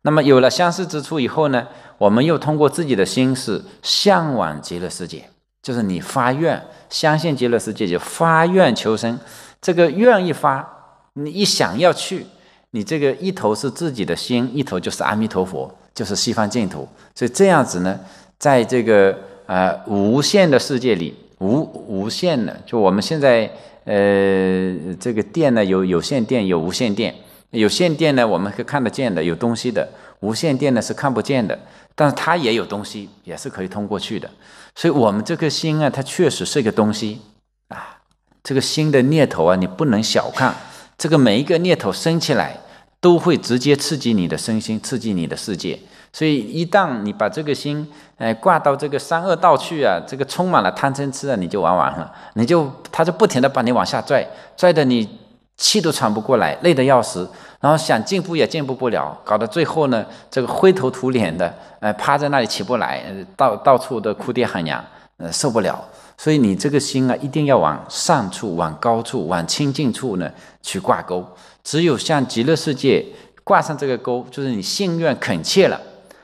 那么有了相似之处以后呢，我们又通过自己的心事向往极乐世界，就是你发愿，相信极乐世界就发愿求生。这个愿一发，你一想要去，你这个一头是自己的心，一头就是阿弥陀佛。就是西方净土，所以这样子呢，在这个呃无限的世界里，无无限的，就我们现在呃这个电呢，有有线电，有无线电。有线电呢，我们是看得见的，有东西的；无线电呢是看不见的，但是它也有东西，也是可以通过去的。所以，我们这颗心啊，它确实是一个东西啊。这个心的念头啊，你不能小看，这个每一个念头升起来，都会直接刺激你的身心，刺激你的世界。所以一旦你把这个心哎挂到这个三恶道去啊，这个充满了贪嗔痴啊，你就完完了，你就他就不停的把你往下拽，拽的你气都喘不过来，累的要死，然后想进步也进步不了，搞到最后呢，这个灰头土脸的哎趴在那里起不来，到到处的哭爹喊娘，呃受不了。所以你这个心啊，一定要往上处、往高处、往清净处呢去挂钩。只有向极乐世界挂上这个钩，就是你心愿恳切了。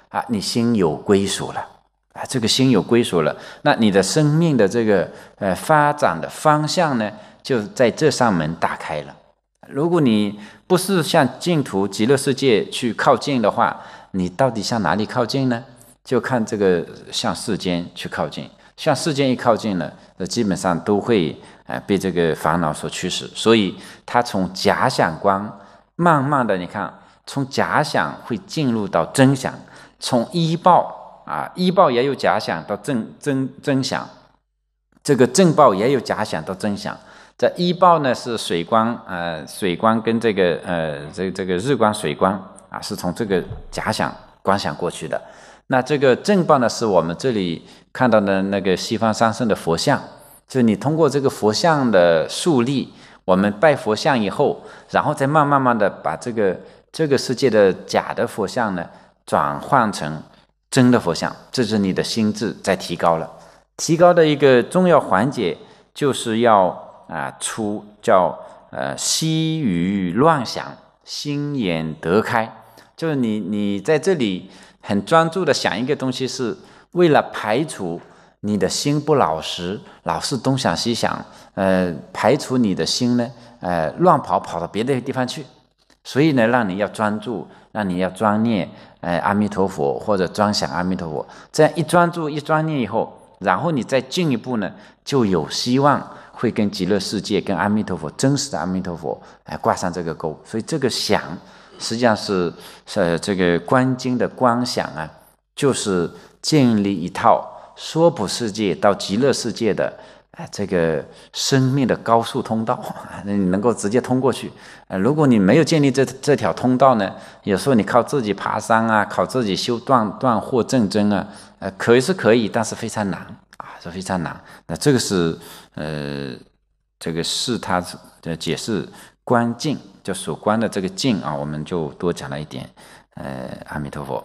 啊，你心有归属了啊！这个心有归属了，那你的生命的这个呃发展的方向呢，就在这扇门打开了。如果你不是向净土、极乐世界去靠近的话，你到底向哪里靠近呢？就看这个向世间去靠近。向世间一靠近了，那基本上都会呃被这个烦恼所驱使。所以他从假想观，慢慢的，你看，从假想会进入到真想。从一报啊，一报也有假想到真真真想，这个正报也有假想到真想。在一报呢是水光呃水光跟这个呃这这个日光水光啊，是从这个假想观想过去的。那这个正报呢，是我们这里看到的那个西方三圣的佛像，就你通过这个佛像的树立，我们拜佛像以后，然后再慢慢慢的把这个这个世界的假的佛像呢。转换成真的佛像，这是你的心智在提高了。提高的一个重要环节就是要啊出叫呃息于乱想，心眼得开。就是你你在这里很专注的想一个东西，是为了排除你的心不老实，老是东想西想，呃，排除你的心呢，呃，乱跑跑到别的地方去。所以呢，让你要专注，让你要专念。哎，阿弥陀佛，或者专想阿弥陀佛，这样一专注一专念以后，然后你再进一步呢，就有希望会跟极乐世界、跟阿弥陀佛真实的阿弥陀佛哎挂上这个钩。所以这个想，实际上是呃这个观经的观想啊，就是建立一套娑婆世界到极乐世界的。哎，这个生命的高速通道，(laughs) 那你能够直接通过去。呃，如果你没有建立这这条通道呢，有时候你靠自己爬山啊，靠自己修断断惑正真啊，呃，可以是可以，但是非常难啊，是非常难。那这个是，呃，这个是它的解释，观境就所观的这个境啊，我们就多讲了一点。呃，阿弥陀佛。